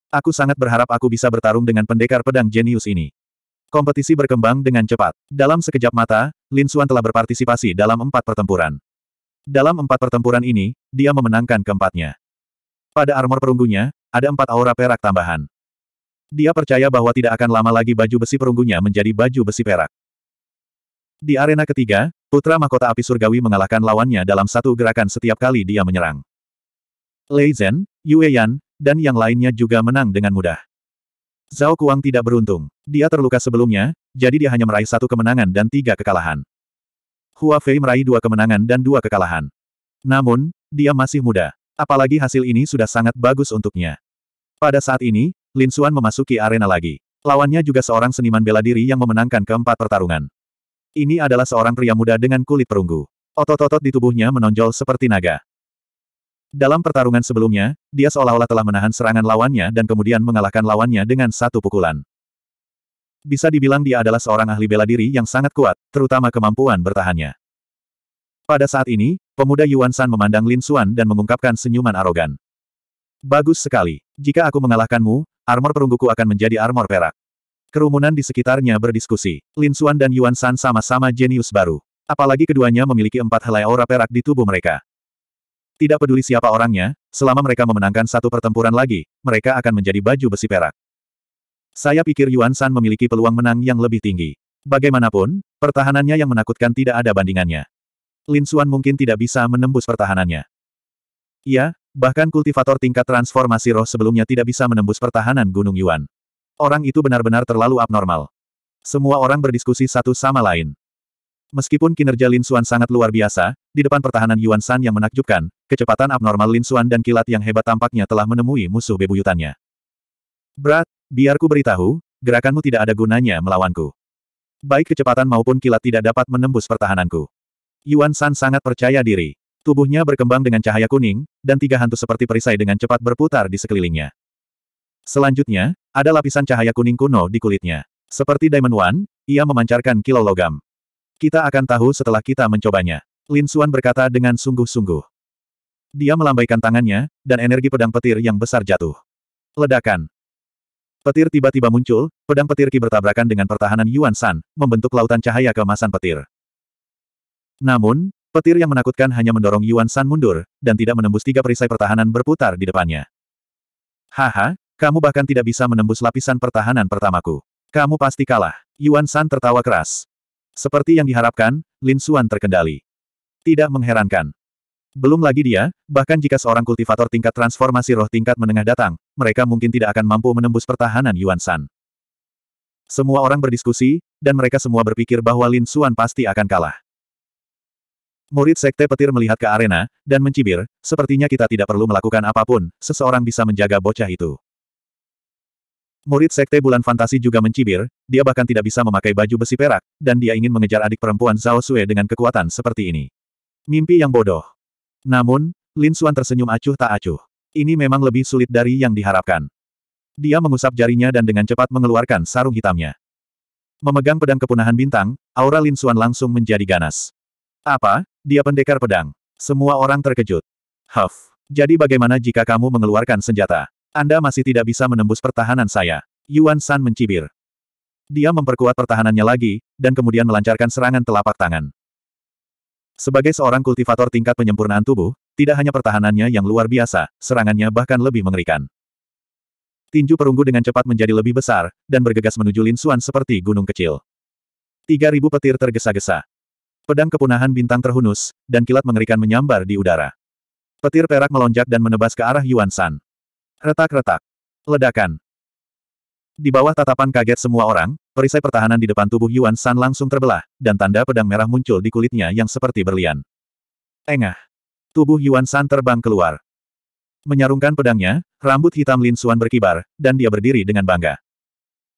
Aku sangat berharap aku bisa bertarung dengan pendekar pedang jenius ini. Kompetisi berkembang dengan cepat. Dalam sekejap mata, Lin Xuan telah berpartisipasi dalam empat pertempuran. Dalam empat pertempuran ini, dia memenangkan keempatnya. Pada armor perunggunya, ada empat aura perak tambahan. Dia percaya bahwa tidak akan lama lagi baju besi perunggunya menjadi baju besi perak. Di arena ketiga, Putra Mahkota Api Surgawi mengalahkan lawannya dalam satu gerakan setiap kali dia menyerang. Lei Zhen, Yue Yan, dan yang lainnya juga menang dengan mudah. Zhao Kuang tidak beruntung. Dia terluka sebelumnya, jadi dia hanya meraih satu kemenangan dan tiga kekalahan. Hua Fei meraih dua kemenangan dan dua kekalahan. Namun, dia masih muda. Apalagi hasil ini sudah sangat bagus untuknya. Pada saat ini, Lin Xuan memasuki arena lagi. Lawannya juga seorang seniman bela diri yang memenangkan keempat pertarungan. Ini adalah seorang pria muda dengan kulit perunggu. Otot-otot di tubuhnya menonjol seperti naga. Dalam pertarungan sebelumnya, dia seolah-olah telah menahan serangan lawannya dan kemudian mengalahkan lawannya dengan satu pukulan. Bisa dibilang dia adalah seorang ahli bela diri yang sangat kuat, terutama kemampuan bertahannya. Pada saat ini, pemuda Yuan San memandang Lin Xuan dan mengungkapkan senyuman arogan. Bagus sekali. Jika aku mengalahkanmu, armor perungguku akan menjadi armor perak. Kerumunan di sekitarnya berdiskusi. Lin Xuan dan Yuan San sama-sama jenius baru. Apalagi keduanya memiliki empat helai aura perak di tubuh mereka. Tidak peduli siapa orangnya, selama mereka memenangkan satu pertempuran lagi, mereka akan menjadi baju besi perak. Saya pikir Yuan San memiliki peluang menang yang lebih tinggi. Bagaimanapun, pertahanannya yang menakutkan tidak ada bandingannya. Lin Xuan mungkin tidak bisa menembus pertahanannya. Iya, bahkan kultivator tingkat transformasi roh sebelumnya tidak bisa menembus pertahanan Gunung Yuan. Orang itu benar-benar terlalu abnormal. Semua orang berdiskusi satu sama lain. Meskipun kinerja Lin Xuan sangat luar biasa, di depan pertahanan Yuan San yang menakjubkan, kecepatan abnormal Lin Xuan dan kilat yang hebat tampaknya telah menemui musuh bebuyutannya. Berat, biarku beritahu, gerakanmu tidak ada gunanya melawanku. Baik kecepatan maupun kilat tidak dapat menembus pertahananku. Yuan San sangat percaya diri. Tubuhnya berkembang dengan cahaya kuning, dan tiga hantu seperti perisai dengan cepat berputar di sekelilingnya. Selanjutnya, ada lapisan cahaya kuning kuno di kulitnya. Seperti Diamond One, ia memancarkan kilo logam. Kita akan tahu setelah kita mencobanya. Lin Xuan berkata dengan sungguh-sungguh. Dia melambaikan tangannya, dan energi pedang petir yang besar jatuh. Ledakan. Petir tiba-tiba muncul, pedang petir Ki bertabrakan dengan pertahanan Yuan San, membentuk lautan cahaya kemasan petir. Namun, petir yang menakutkan hanya mendorong Yuan San mundur, dan tidak menembus tiga perisai pertahanan berputar di depannya. Haha, kamu bahkan tidak bisa menembus lapisan pertahanan pertamaku. Kamu pasti kalah. Yuan San tertawa keras. Seperti yang diharapkan, Lin Xuan terkendali. Tidak mengherankan. Belum lagi dia, bahkan jika seorang kultivator tingkat transformasi roh tingkat menengah datang, mereka mungkin tidak akan mampu menembus pertahanan Yuan San. Semua orang berdiskusi, dan mereka semua berpikir bahwa Lin Xuan pasti akan kalah. Murid Sekte Petir melihat ke arena, dan mencibir, sepertinya kita tidak perlu melakukan apapun, seseorang bisa menjaga bocah itu. Murid Sekte Bulan Fantasi juga mencibir, dia bahkan tidak bisa memakai baju besi perak, dan dia ingin mengejar adik perempuan Zhao Sui dengan kekuatan seperti ini. Mimpi yang bodoh. Namun, Lin Xuan tersenyum acuh tak acuh. Ini memang lebih sulit dari yang diharapkan. Dia mengusap jarinya dan dengan cepat mengeluarkan sarung hitamnya. Memegang pedang kepunahan bintang, aura Lin Xuan langsung menjadi ganas. Apa? Dia pendekar pedang. Semua orang terkejut. Huff. Jadi bagaimana jika kamu mengeluarkan senjata? Anda masih tidak bisa menembus pertahanan saya. Yuan San mencibir. Dia memperkuat pertahanannya lagi, dan kemudian melancarkan serangan telapak tangan. Sebagai seorang kultivator tingkat penyempurnaan tubuh, tidak hanya pertahanannya yang luar biasa, serangannya bahkan lebih mengerikan. Tinju perunggu dengan cepat menjadi lebih besar, dan bergegas menuju Lin Xuan seperti gunung kecil. 3.000 petir tergesa-gesa. Pedang kepunahan bintang terhunus, dan kilat mengerikan menyambar di udara. Petir perak melonjak dan menebas ke arah Yuan San. Retak-retak. Ledakan. Di bawah tatapan kaget semua orang, Perisai pertahanan di depan tubuh Yuan San langsung terbelah, dan tanda pedang merah muncul di kulitnya yang seperti berlian. Engah. Tubuh Yuan San terbang keluar. Menyarungkan pedangnya, rambut hitam Lin Suan berkibar, dan dia berdiri dengan bangga.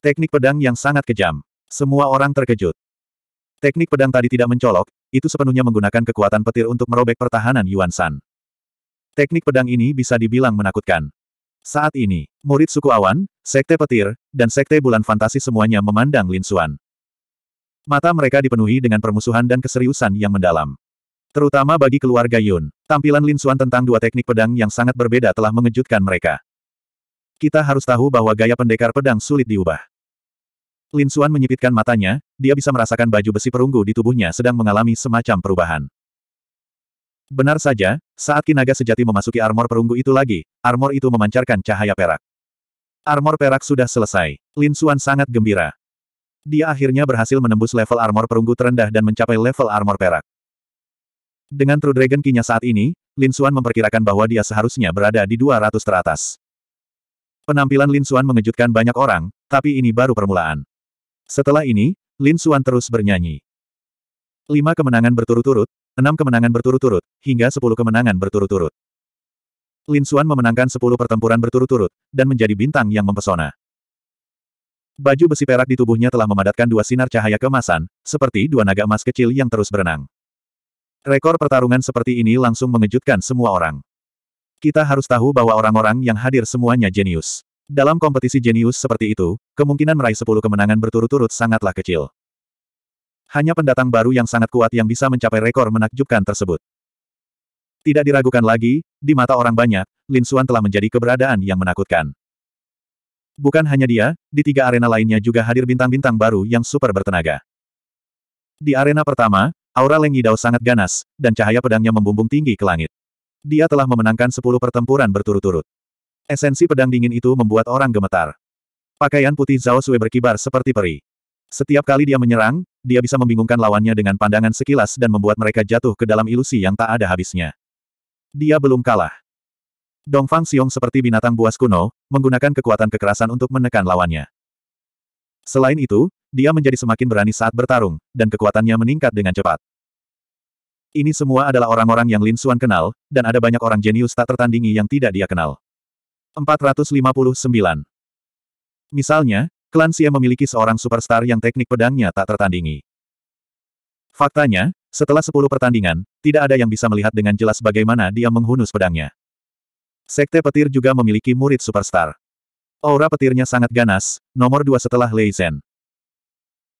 Teknik pedang yang sangat kejam. Semua orang terkejut. Teknik pedang tadi tidak mencolok, itu sepenuhnya menggunakan kekuatan petir untuk merobek pertahanan Yuan San. Teknik pedang ini bisa dibilang menakutkan. Saat ini, murid suku awan, sekte petir, dan sekte bulan fantasi semuanya memandang Lin Xuan. Mata mereka dipenuhi dengan permusuhan dan keseriusan yang mendalam. Terutama bagi keluarga Yun, tampilan Lin Xuan tentang dua teknik pedang yang sangat berbeda telah mengejutkan mereka. Kita harus tahu bahwa gaya pendekar pedang sulit diubah. Lin Xuan menyipitkan matanya, dia bisa merasakan baju besi perunggu di tubuhnya sedang mengalami semacam perubahan. Benar saja, saat kinaga sejati memasuki armor perunggu itu lagi, armor itu memancarkan cahaya perak. Armor perak sudah selesai. Lin Suan sangat gembira. Dia akhirnya berhasil menembus level armor perunggu terendah dan mencapai level armor perak. Dengan True Dragon kinya saat ini, Lin Suan memperkirakan bahwa dia seharusnya berada di 200 teratas. Penampilan Lin Suan mengejutkan banyak orang, tapi ini baru permulaan. Setelah ini, Lin Suan terus bernyanyi. Lima kemenangan berturut-turut, enam kemenangan berturut-turut, hingga sepuluh kemenangan berturut-turut. Lin Xuan memenangkan sepuluh pertempuran berturut-turut, dan menjadi bintang yang mempesona. Baju besi perak di tubuhnya telah memadatkan dua sinar cahaya kemasan, seperti dua naga emas kecil yang terus berenang. Rekor pertarungan seperti ini langsung mengejutkan semua orang. Kita harus tahu bahwa orang-orang yang hadir semuanya jenius. Dalam kompetisi jenius seperti itu, kemungkinan meraih sepuluh kemenangan berturut-turut sangatlah kecil. Hanya pendatang baru yang sangat kuat yang bisa mencapai rekor menakjubkan tersebut. Tidak diragukan lagi, di mata orang banyak, Lin Xuan telah menjadi keberadaan yang menakutkan. Bukan hanya dia, di tiga arena lainnya juga hadir bintang-bintang baru yang super bertenaga. Di arena pertama, aura Leng Yidao sangat ganas, dan cahaya pedangnya membumbung tinggi ke langit. Dia telah memenangkan sepuluh pertempuran berturut-turut. Esensi pedang dingin itu membuat orang gemetar. Pakaian putih Zhao Sui berkibar seperti peri. Setiap kali dia menyerang, dia bisa membingungkan lawannya dengan pandangan sekilas dan membuat mereka jatuh ke dalam ilusi yang tak ada habisnya. Dia belum kalah. Dongfang Xiong seperti binatang buas kuno, menggunakan kekuatan kekerasan untuk menekan lawannya. Selain itu, dia menjadi semakin berani saat bertarung, dan kekuatannya meningkat dengan cepat. Ini semua adalah orang-orang yang Lin Xuan kenal, dan ada banyak orang jenius tak tertandingi yang tidak dia kenal. 459. Misalnya, klan Xie memiliki seorang superstar yang teknik pedangnya tak tertandingi. Faktanya, setelah sepuluh pertandingan, tidak ada yang bisa melihat dengan jelas bagaimana dia menghunus pedangnya. Sekte petir juga memiliki murid superstar. Aura petirnya sangat ganas, nomor dua setelah Lei Zhen.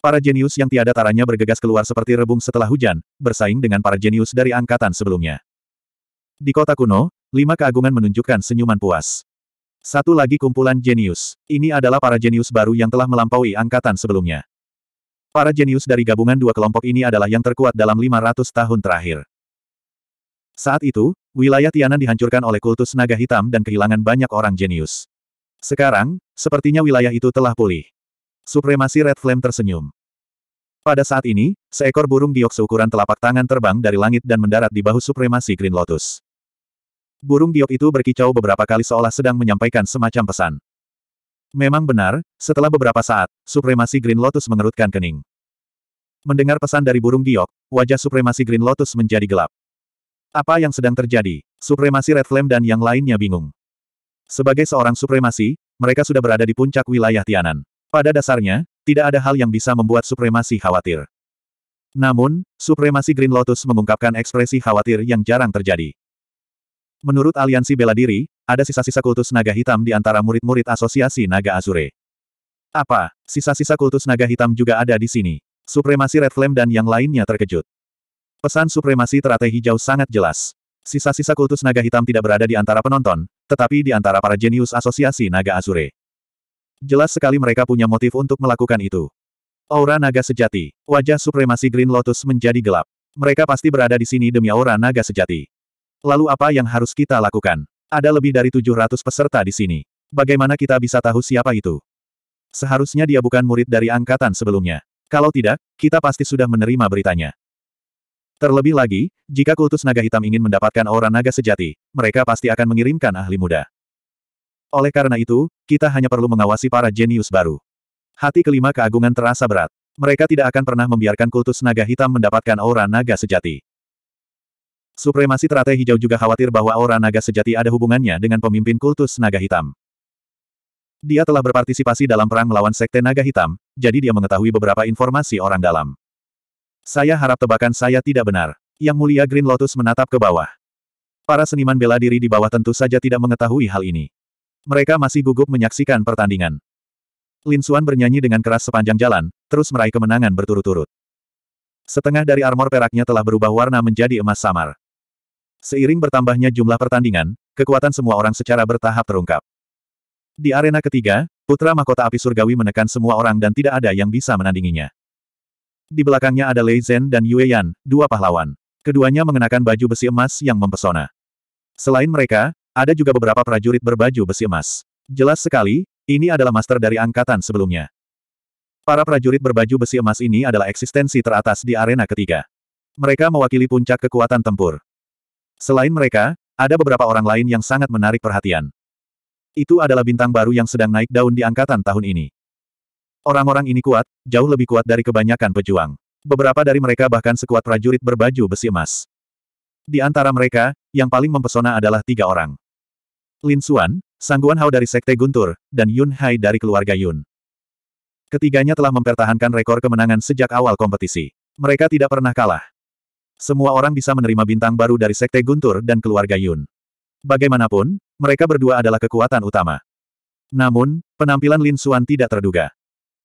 Para jenius yang tiada taranya bergegas keluar seperti rebung setelah hujan, bersaing dengan para jenius dari angkatan sebelumnya. Di kota kuno, lima keagungan menunjukkan senyuman puas. Satu lagi kumpulan jenius. Ini adalah para jenius baru yang telah melampaui angkatan sebelumnya. Para jenius dari gabungan dua kelompok ini adalah yang terkuat dalam 500 tahun terakhir. Saat itu, wilayah Tianan dihancurkan oleh kultus naga hitam dan kehilangan banyak orang jenius. Sekarang, sepertinya wilayah itu telah pulih. Supremasi Red Flame tersenyum. Pada saat ini, seekor burung giok seukuran telapak tangan terbang dari langit dan mendarat di bahu supremasi Green Lotus. Burung giok itu berkicau beberapa kali seolah sedang menyampaikan semacam pesan. Memang benar, setelah beberapa saat, supremasi Green Lotus mengerutkan kening. Mendengar pesan dari burung giok, wajah supremasi Green Lotus menjadi gelap. Apa yang sedang terjadi? Supremasi Red Flame dan yang lainnya bingung. Sebagai seorang supremasi, mereka sudah berada di puncak wilayah Tianan. Pada dasarnya, tidak ada hal yang bisa membuat supremasi khawatir. Namun, supremasi Green Lotus mengungkapkan ekspresi khawatir yang jarang terjadi. Menurut aliansi bela diri, ada sisa-sisa kultus naga hitam di antara murid-murid asosiasi naga Azure. Apa, sisa-sisa kultus naga hitam juga ada di sini? Supremasi Red Flame dan yang lainnya terkejut. Pesan supremasi teratai hijau sangat jelas. Sisa-sisa kultus naga hitam tidak berada di antara penonton, tetapi di antara para jenius asosiasi naga Azure. Jelas sekali mereka punya motif untuk melakukan itu. Aura naga sejati. Wajah supremasi Green Lotus menjadi gelap. Mereka pasti berada di sini demi aura naga sejati. Lalu apa yang harus kita lakukan? Ada lebih dari 700 peserta di sini. Bagaimana kita bisa tahu siapa itu? Seharusnya dia bukan murid dari angkatan sebelumnya. Kalau tidak, kita pasti sudah menerima beritanya. Terlebih lagi, jika kultus naga hitam ingin mendapatkan aura naga sejati, mereka pasti akan mengirimkan ahli muda. Oleh karena itu, kita hanya perlu mengawasi para jenius baru. Hati kelima keagungan terasa berat. Mereka tidak akan pernah membiarkan kultus naga hitam mendapatkan aura naga sejati. Supremasi teratai hijau juga khawatir bahwa aura naga sejati ada hubungannya dengan pemimpin kultus naga hitam. Dia telah berpartisipasi dalam perang melawan sekte naga hitam, jadi dia mengetahui beberapa informasi orang dalam. Saya harap tebakan saya tidak benar. Yang mulia Green Lotus menatap ke bawah. Para seniman bela diri di bawah tentu saja tidak mengetahui hal ini. Mereka masih gugup menyaksikan pertandingan. Lin Xuan bernyanyi dengan keras sepanjang jalan, terus meraih kemenangan berturut-turut. Setengah dari armor peraknya telah berubah warna menjadi emas samar. Seiring bertambahnya jumlah pertandingan, kekuatan semua orang secara bertahap terungkap. Di arena ketiga, Putra Mahkota Api Surgawi menekan semua orang dan tidak ada yang bisa menandinginya. Di belakangnya ada Lei Zhen dan Yue Yan, dua pahlawan. Keduanya mengenakan baju besi emas yang mempesona. Selain mereka, ada juga beberapa prajurit berbaju besi emas. Jelas sekali, ini adalah master dari angkatan sebelumnya. Para prajurit berbaju besi emas ini adalah eksistensi teratas di arena ketiga. Mereka mewakili puncak kekuatan tempur. Selain mereka, ada beberapa orang lain yang sangat menarik perhatian. Itu adalah bintang baru yang sedang naik daun di angkatan tahun ini. Orang-orang ini kuat, jauh lebih kuat dari kebanyakan pejuang. Beberapa dari mereka bahkan sekuat prajurit berbaju besi emas. Di antara mereka, yang paling mempesona adalah tiga orang. Lin Xuan, Sangguan Hao dari Sekte Guntur, dan Yun Hai dari keluarga Yun. Ketiganya telah mempertahankan rekor kemenangan sejak awal kompetisi. Mereka tidak pernah kalah semua orang bisa menerima bintang baru dari Sekte Guntur dan keluarga Yun. Bagaimanapun, mereka berdua adalah kekuatan utama. Namun, penampilan Lin Xuan tidak terduga.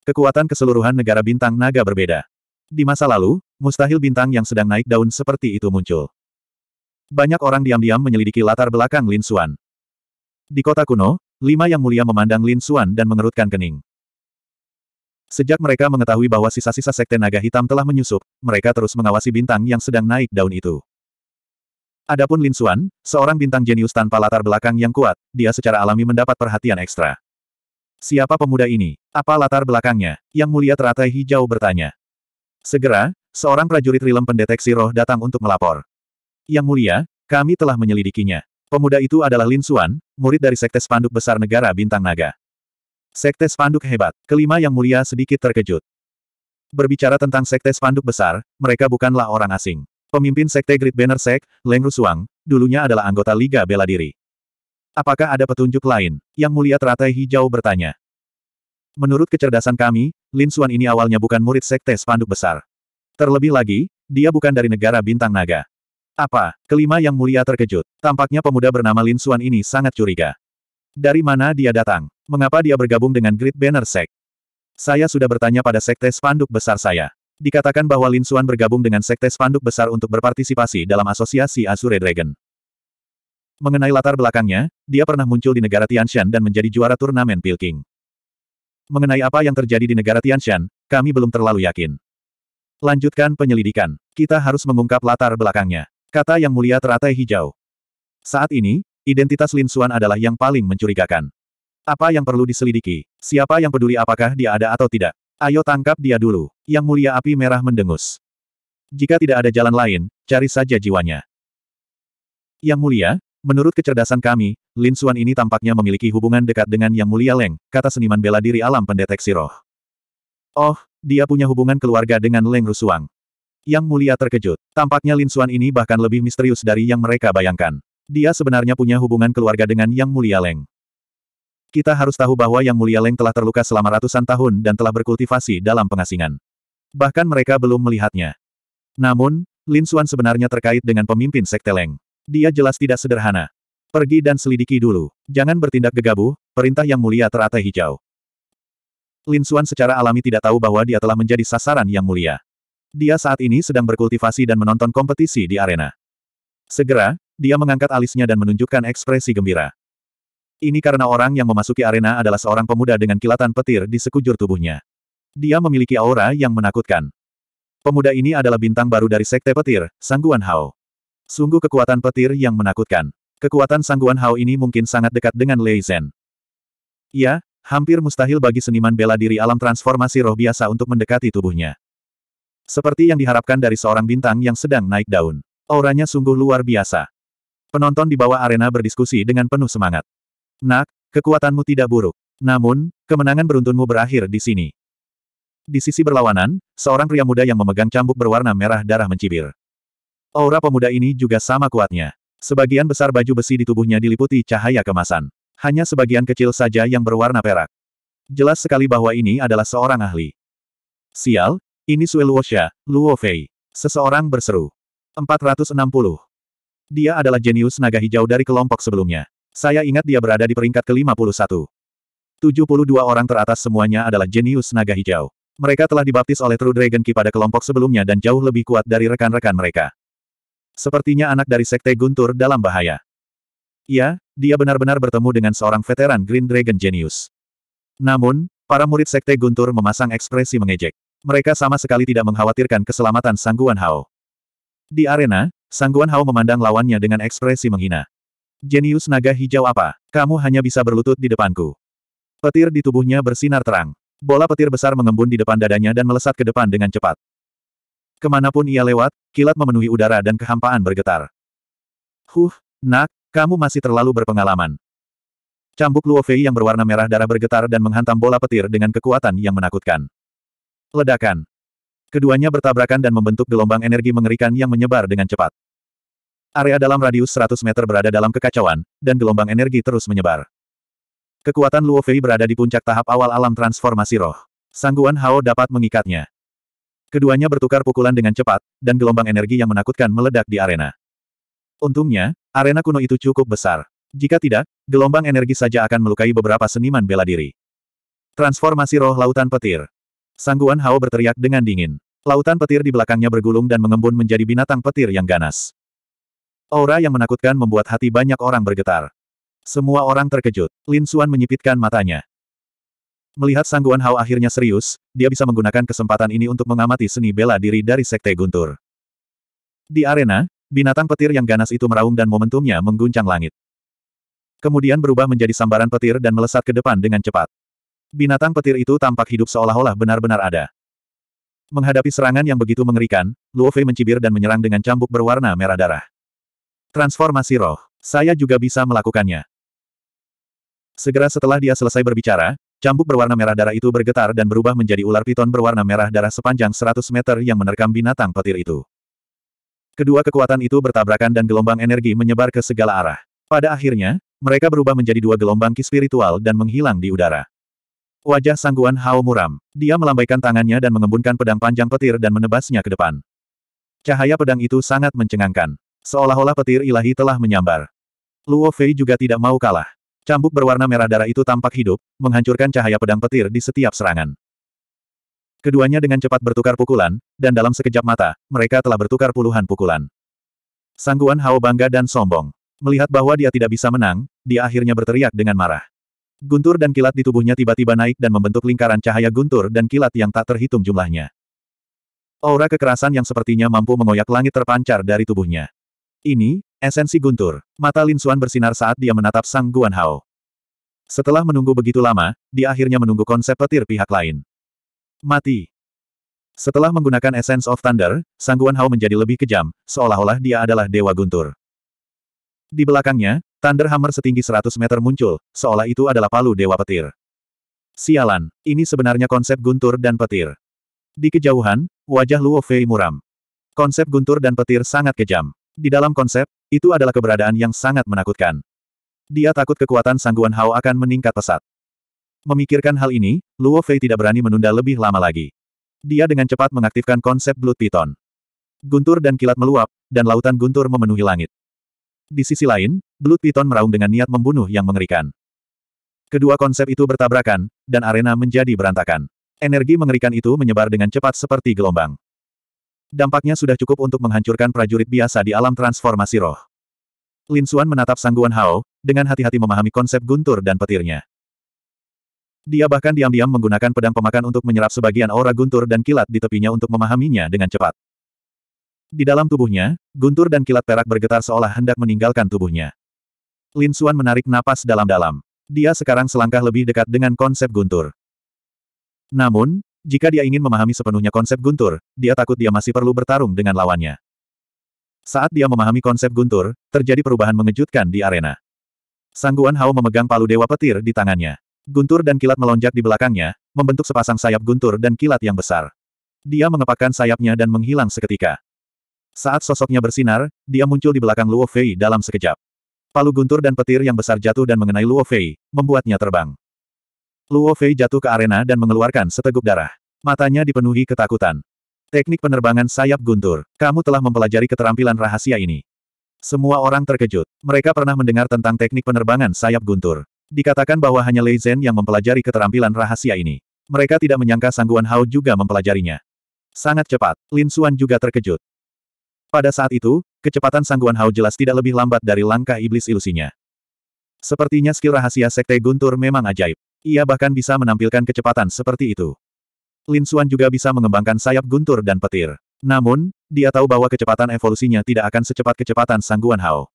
Kekuatan keseluruhan negara bintang naga berbeda. Di masa lalu, mustahil bintang yang sedang naik daun seperti itu muncul. Banyak orang diam-diam menyelidiki latar belakang Lin Xuan. Di kota kuno, lima yang mulia memandang Lin Xuan dan mengerutkan kening. Sejak mereka mengetahui bahwa sisa-sisa sekte naga hitam telah menyusup, mereka terus mengawasi bintang yang sedang naik daun itu. Adapun Lin Suan, seorang bintang jenius tanpa latar belakang yang kuat, dia secara alami mendapat perhatian ekstra. Siapa pemuda ini? Apa latar belakangnya? Yang mulia teratai hijau bertanya. Segera, seorang prajurit rilem pendeteksi roh datang untuk melapor. Yang mulia, kami telah menyelidikinya. Pemuda itu adalah Lin Suan, murid dari Sekte Spanduk Besar Negara Bintang Naga. Sekte Spanduk hebat. Kelima yang mulia sedikit terkejut. Berbicara tentang Sekte Spanduk besar, mereka bukanlah orang asing. Pemimpin Sekte Great Banner Sek, Leng Rusuang, dulunya adalah anggota Liga Bela Diri. Apakah ada petunjuk lain? Yang mulia teratai hijau bertanya. Menurut kecerdasan kami, Lin Suan ini awalnya bukan murid Sekte Spanduk besar. Terlebih lagi, dia bukan dari negara bintang naga. Apa? Kelima yang mulia terkejut. Tampaknya pemuda bernama Lin Suan ini sangat curiga. Dari mana dia datang? Mengapa dia bergabung dengan Great Banner Sect? Saya sudah bertanya pada Sekte Spanduk Besar saya. Dikatakan bahwa Lin Suan bergabung dengan Sekte Spanduk Besar untuk berpartisipasi dalam asosiasi Azure Dragon. Mengenai latar belakangnya, dia pernah muncul di negara Tianshan dan menjadi juara turnamen Pilking. Mengenai apa yang terjadi di negara Tianshan, kami belum terlalu yakin. Lanjutkan penyelidikan. Kita harus mengungkap latar belakangnya. Kata yang mulia teratai hijau. Saat ini, Identitas Lin Xuan adalah yang paling mencurigakan. Apa yang perlu diselidiki? Siapa yang peduli apakah dia ada atau tidak? Ayo tangkap dia dulu. Yang mulia api merah mendengus. Jika tidak ada jalan lain, cari saja jiwanya. Yang mulia, menurut kecerdasan kami, Lin Xuan ini tampaknya memiliki hubungan dekat dengan Yang Mulia Leng, kata seniman bela diri alam pendeteksi roh. Oh, dia punya hubungan keluarga dengan Leng Rusuang. Yang mulia terkejut. Tampaknya Lin Xuan ini bahkan lebih misterius dari yang mereka bayangkan. Dia sebenarnya punya hubungan keluarga dengan Yang Mulia Leng. Kita harus tahu bahwa Yang Mulia Leng telah terluka selama ratusan tahun dan telah berkultivasi dalam pengasingan. Bahkan mereka belum melihatnya. Namun, Lin Xuan sebenarnya terkait dengan pemimpin Sekte Leng. Dia jelas tidak sederhana. Pergi dan selidiki dulu. Jangan bertindak gegabah, perintah Yang Mulia teratai hijau. Lin Xuan secara alami tidak tahu bahwa dia telah menjadi sasaran Yang Mulia. Dia saat ini sedang berkultivasi dan menonton kompetisi di arena. Segera, dia mengangkat alisnya dan menunjukkan ekspresi gembira. Ini karena orang yang memasuki arena adalah seorang pemuda dengan kilatan petir di sekujur tubuhnya. Dia memiliki aura yang menakutkan. Pemuda ini adalah bintang baru dari Sekte Petir, Sangguan Hao. Sungguh kekuatan petir yang menakutkan. Kekuatan Sangguan Hao ini mungkin sangat dekat dengan Lei Zhen. Ya, hampir mustahil bagi seniman bela diri alam transformasi roh biasa untuk mendekati tubuhnya. Seperti yang diharapkan dari seorang bintang yang sedang naik daun. Auranya sungguh luar biasa. Penonton di bawah arena berdiskusi dengan penuh semangat. Nak, kekuatanmu tidak buruk. Namun, kemenangan beruntunmu berakhir di sini. Di sisi berlawanan, seorang pria muda yang memegang cambuk berwarna merah darah mencibir. Aura pemuda ini juga sama kuatnya. Sebagian besar baju besi di tubuhnya diliputi cahaya kemasan. Hanya sebagian kecil saja yang berwarna perak. Jelas sekali bahwa ini adalah seorang ahli. Sial, ini Sue Xia, Luo Fei. Seseorang berseru. 460. Dia adalah jenius naga hijau dari kelompok sebelumnya. Saya ingat dia berada di peringkat ke-51. 72 orang teratas semuanya adalah jenius naga hijau. Mereka telah dibaptis oleh True Dragon Ki pada kelompok sebelumnya dan jauh lebih kuat dari rekan-rekan mereka. Sepertinya anak dari Sekte Guntur dalam bahaya. Iya, dia benar-benar bertemu dengan seorang veteran Green Dragon Genius. Namun, para murid Sekte Guntur memasang ekspresi mengejek. Mereka sama sekali tidak mengkhawatirkan keselamatan Sangguan Hao. Di arena, Sangguan Hao memandang lawannya dengan ekspresi menghina. Jenius naga hijau apa? Kamu hanya bisa berlutut di depanku. Petir di tubuhnya bersinar terang. Bola petir besar mengembun di depan dadanya dan melesat ke depan dengan cepat. Kemanapun ia lewat, kilat memenuhi udara dan kehampaan bergetar. Huh, nak, kamu masih terlalu berpengalaman. Cambuk Luo Fei yang berwarna merah darah bergetar dan menghantam bola petir dengan kekuatan yang menakutkan. Ledakan. Keduanya bertabrakan dan membentuk gelombang energi mengerikan yang menyebar dengan cepat. Area dalam radius 100 meter berada dalam kekacauan, dan gelombang energi terus menyebar. Kekuatan Luo Fei berada di puncak tahap awal alam transformasi roh. Sangguan Hao dapat mengikatnya. Keduanya bertukar pukulan dengan cepat, dan gelombang energi yang menakutkan meledak di arena. Untungnya, arena kuno itu cukup besar. Jika tidak, gelombang energi saja akan melukai beberapa seniman bela diri. Transformasi roh lautan petir. Sangguan Hao berteriak dengan dingin. Lautan petir di belakangnya bergulung dan mengembun menjadi binatang petir yang ganas. Aura yang menakutkan membuat hati banyak orang bergetar. Semua orang terkejut. Lin Xuan menyipitkan matanya. Melihat Sangguan Hao akhirnya serius, dia bisa menggunakan kesempatan ini untuk mengamati seni bela diri dari Sekte Guntur. Di arena, binatang petir yang ganas itu meraung dan momentumnya mengguncang langit. Kemudian berubah menjadi sambaran petir dan melesat ke depan dengan cepat. Binatang petir itu tampak hidup seolah-olah benar-benar ada. Menghadapi serangan yang begitu mengerikan, Luo Fei mencibir dan menyerang dengan cambuk berwarna merah darah. Transformasi roh. Saya juga bisa melakukannya. Segera setelah dia selesai berbicara, cambuk berwarna merah darah itu bergetar dan berubah menjadi ular piton berwarna merah darah sepanjang 100 meter yang menerkam binatang petir itu. Kedua kekuatan itu bertabrakan dan gelombang energi menyebar ke segala arah. Pada akhirnya, mereka berubah menjadi dua gelombang ki spiritual dan menghilang di udara. Wajah sangguan Hao muram. Dia melambaikan tangannya dan mengembunkan pedang panjang petir dan menebasnya ke depan. Cahaya pedang itu sangat mencengangkan. Seolah-olah petir ilahi telah menyambar. Luo Fei juga tidak mau kalah. Cambuk berwarna merah darah itu tampak hidup, menghancurkan cahaya pedang petir di setiap serangan. Keduanya dengan cepat bertukar pukulan, dan dalam sekejap mata, mereka telah bertukar puluhan pukulan. Sangguan Hao bangga dan sombong. Melihat bahwa dia tidak bisa menang, dia akhirnya berteriak dengan marah. Guntur dan kilat di tubuhnya tiba-tiba naik dan membentuk lingkaran cahaya guntur dan kilat yang tak terhitung jumlahnya. Aura kekerasan yang sepertinya mampu mengoyak langit terpancar dari tubuhnya. Ini, esensi guntur. Mata Lin Xuan bersinar saat dia menatap Sang Guan Hao. Setelah menunggu begitu lama, dia akhirnya menunggu konsep petir pihak lain. Mati. Setelah menggunakan Essence of Thunder, Sang Guan Hao menjadi lebih kejam, seolah-olah dia adalah Dewa Guntur. Di belakangnya, Thunder Hammer setinggi 100 meter muncul, seolah itu adalah palu Dewa Petir. Sialan, ini sebenarnya konsep guntur dan petir. Di kejauhan, wajah Luo Fei muram. Konsep guntur dan petir sangat kejam. Di dalam konsep, itu adalah keberadaan yang sangat menakutkan. Dia takut kekuatan sangguan Hao akan meningkat pesat. Memikirkan hal ini, Luo Fei tidak berani menunda lebih lama lagi. Dia dengan cepat mengaktifkan konsep Blood Piton. Guntur dan kilat meluap, dan lautan guntur memenuhi langit. Di sisi lain, Blue piton meraung dengan niat membunuh yang mengerikan. Kedua konsep itu bertabrakan, dan arena menjadi berantakan. Energi mengerikan itu menyebar dengan cepat seperti gelombang. Dampaknya sudah cukup untuk menghancurkan prajurit biasa di alam transformasi roh. Lin Xuan menatap sangguan Hao, dengan hati-hati memahami konsep guntur dan petirnya. Dia bahkan diam-diam menggunakan pedang pemakan untuk menyerap sebagian aura guntur dan kilat di tepinya untuk memahaminya dengan cepat. Di dalam tubuhnya, guntur dan kilat perak bergetar seolah hendak meninggalkan tubuhnya. Lin Xuan menarik napas dalam-dalam. Dia sekarang selangkah lebih dekat dengan konsep guntur. Namun, jika dia ingin memahami sepenuhnya konsep guntur, dia takut dia masih perlu bertarung dengan lawannya. Saat dia memahami konsep guntur, terjadi perubahan mengejutkan di arena. Sangguan Hao memegang palu dewa petir di tangannya. Guntur dan kilat melonjak di belakangnya, membentuk sepasang sayap guntur dan kilat yang besar. Dia mengepakkan sayapnya dan menghilang seketika. Saat sosoknya bersinar, dia muncul di belakang Luo Fei dalam sekejap. Palu guntur dan petir yang besar jatuh dan mengenai Luo Fei, membuatnya terbang. Luo Fei jatuh ke arena dan mengeluarkan seteguk darah. Matanya dipenuhi ketakutan. Teknik penerbangan sayap guntur. Kamu telah mempelajari keterampilan rahasia ini. Semua orang terkejut. Mereka pernah mendengar tentang teknik penerbangan sayap guntur. Dikatakan bahwa hanya Lei Zhen yang mempelajari keterampilan rahasia ini. Mereka tidak menyangka Sangguan Hao juga mempelajarinya. Sangat cepat, Lin Xuan juga terkejut. Pada saat itu, kecepatan Sangguan Hao jelas tidak lebih lambat dari langkah iblis ilusinya. Sepertinya skill rahasia Sekte Guntur memang ajaib. Ia bahkan bisa menampilkan kecepatan seperti itu. Lin Xuan juga bisa mengembangkan sayap guntur dan petir. Namun, dia tahu bahwa kecepatan evolusinya tidak akan secepat kecepatan Sangguan Hao.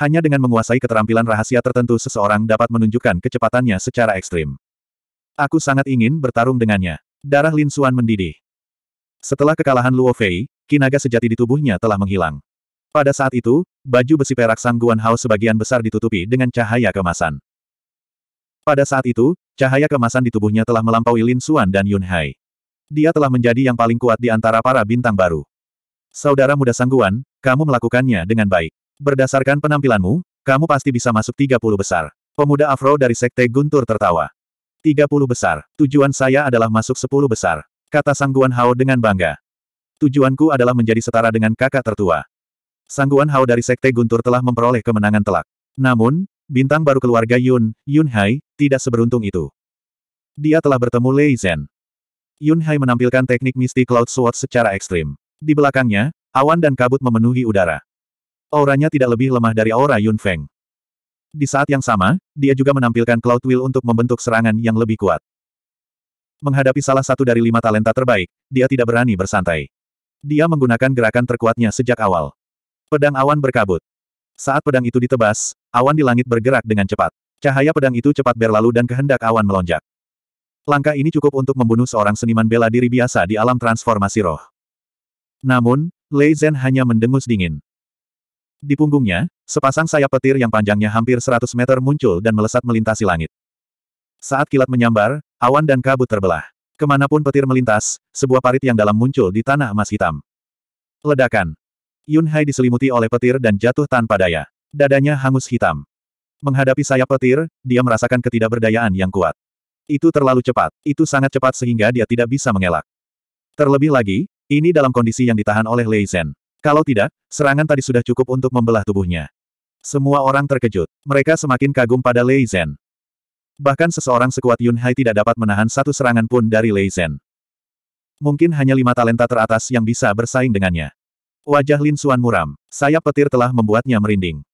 Hanya dengan menguasai keterampilan rahasia tertentu seseorang dapat menunjukkan kecepatannya secara ekstrim. Aku sangat ingin bertarung dengannya. Darah Lin Xuan mendidih. Setelah kekalahan Luo Fei, kinaga sejati di tubuhnya telah menghilang. Pada saat itu, baju besi perak Sangguan Guan Hao sebagian besar ditutupi dengan cahaya kemasan. Pada saat itu, cahaya kemasan di tubuhnya telah melampaui Lin Xuan dan Yun Hai. Dia telah menjadi yang paling kuat di antara para bintang baru. Saudara muda Sangguan, kamu melakukannya dengan baik. Berdasarkan penampilanmu, kamu pasti bisa masuk 30 besar. Pemuda Afro dari Sekte Guntur tertawa. 30 besar. Tujuan saya adalah masuk 10 besar. Kata Sangguan Hao dengan bangga. Tujuanku adalah menjadi setara dengan kakak tertua. Sangguan Hao dari Sekte Guntur telah memperoleh kemenangan telak. Namun, bintang baru keluarga Yun, Yun Hai, tidak seberuntung itu. Dia telah bertemu Lei Zhen. Yun Hai menampilkan teknik mistik Cloud Sword secara ekstrim. Di belakangnya, awan dan kabut memenuhi udara. Auranya tidak lebih lemah dari aura Yun Feng. Di saat yang sama, dia juga menampilkan Cloud Will untuk membentuk serangan yang lebih kuat menghadapi salah satu dari lima talenta terbaik, dia tidak berani bersantai. Dia menggunakan gerakan terkuatnya sejak awal. Pedang awan berkabut. Saat pedang itu ditebas, awan di langit bergerak dengan cepat. Cahaya pedang itu cepat berlalu dan kehendak awan melonjak. Langkah ini cukup untuk membunuh seorang seniman bela diri biasa di alam transformasi roh. Namun, Lei Zhen hanya mendengus dingin. Di punggungnya, sepasang sayap petir yang panjangnya hampir 100 meter muncul dan melesat melintasi langit. Saat kilat menyambar, Awan dan kabut terbelah. Kemanapun petir melintas, sebuah parit yang dalam muncul di tanah emas hitam. Ledakan. Yun Hai diselimuti oleh petir dan jatuh tanpa daya. Dadanya hangus hitam. Menghadapi sayap petir, dia merasakan ketidakberdayaan yang kuat. Itu terlalu cepat, itu sangat cepat sehingga dia tidak bisa mengelak. Terlebih lagi, ini dalam kondisi yang ditahan oleh Lei Zhen. Kalau tidak, serangan tadi sudah cukup untuk membelah tubuhnya. Semua orang terkejut. Mereka semakin kagum pada Lei Zhen. Bahkan seseorang sekuat Yun Hai tidak dapat menahan satu serangan pun dari Lei Zhen. Mungkin hanya lima talenta teratas yang bisa bersaing dengannya. Wajah Lin Suan muram, sayap petir telah membuatnya merinding.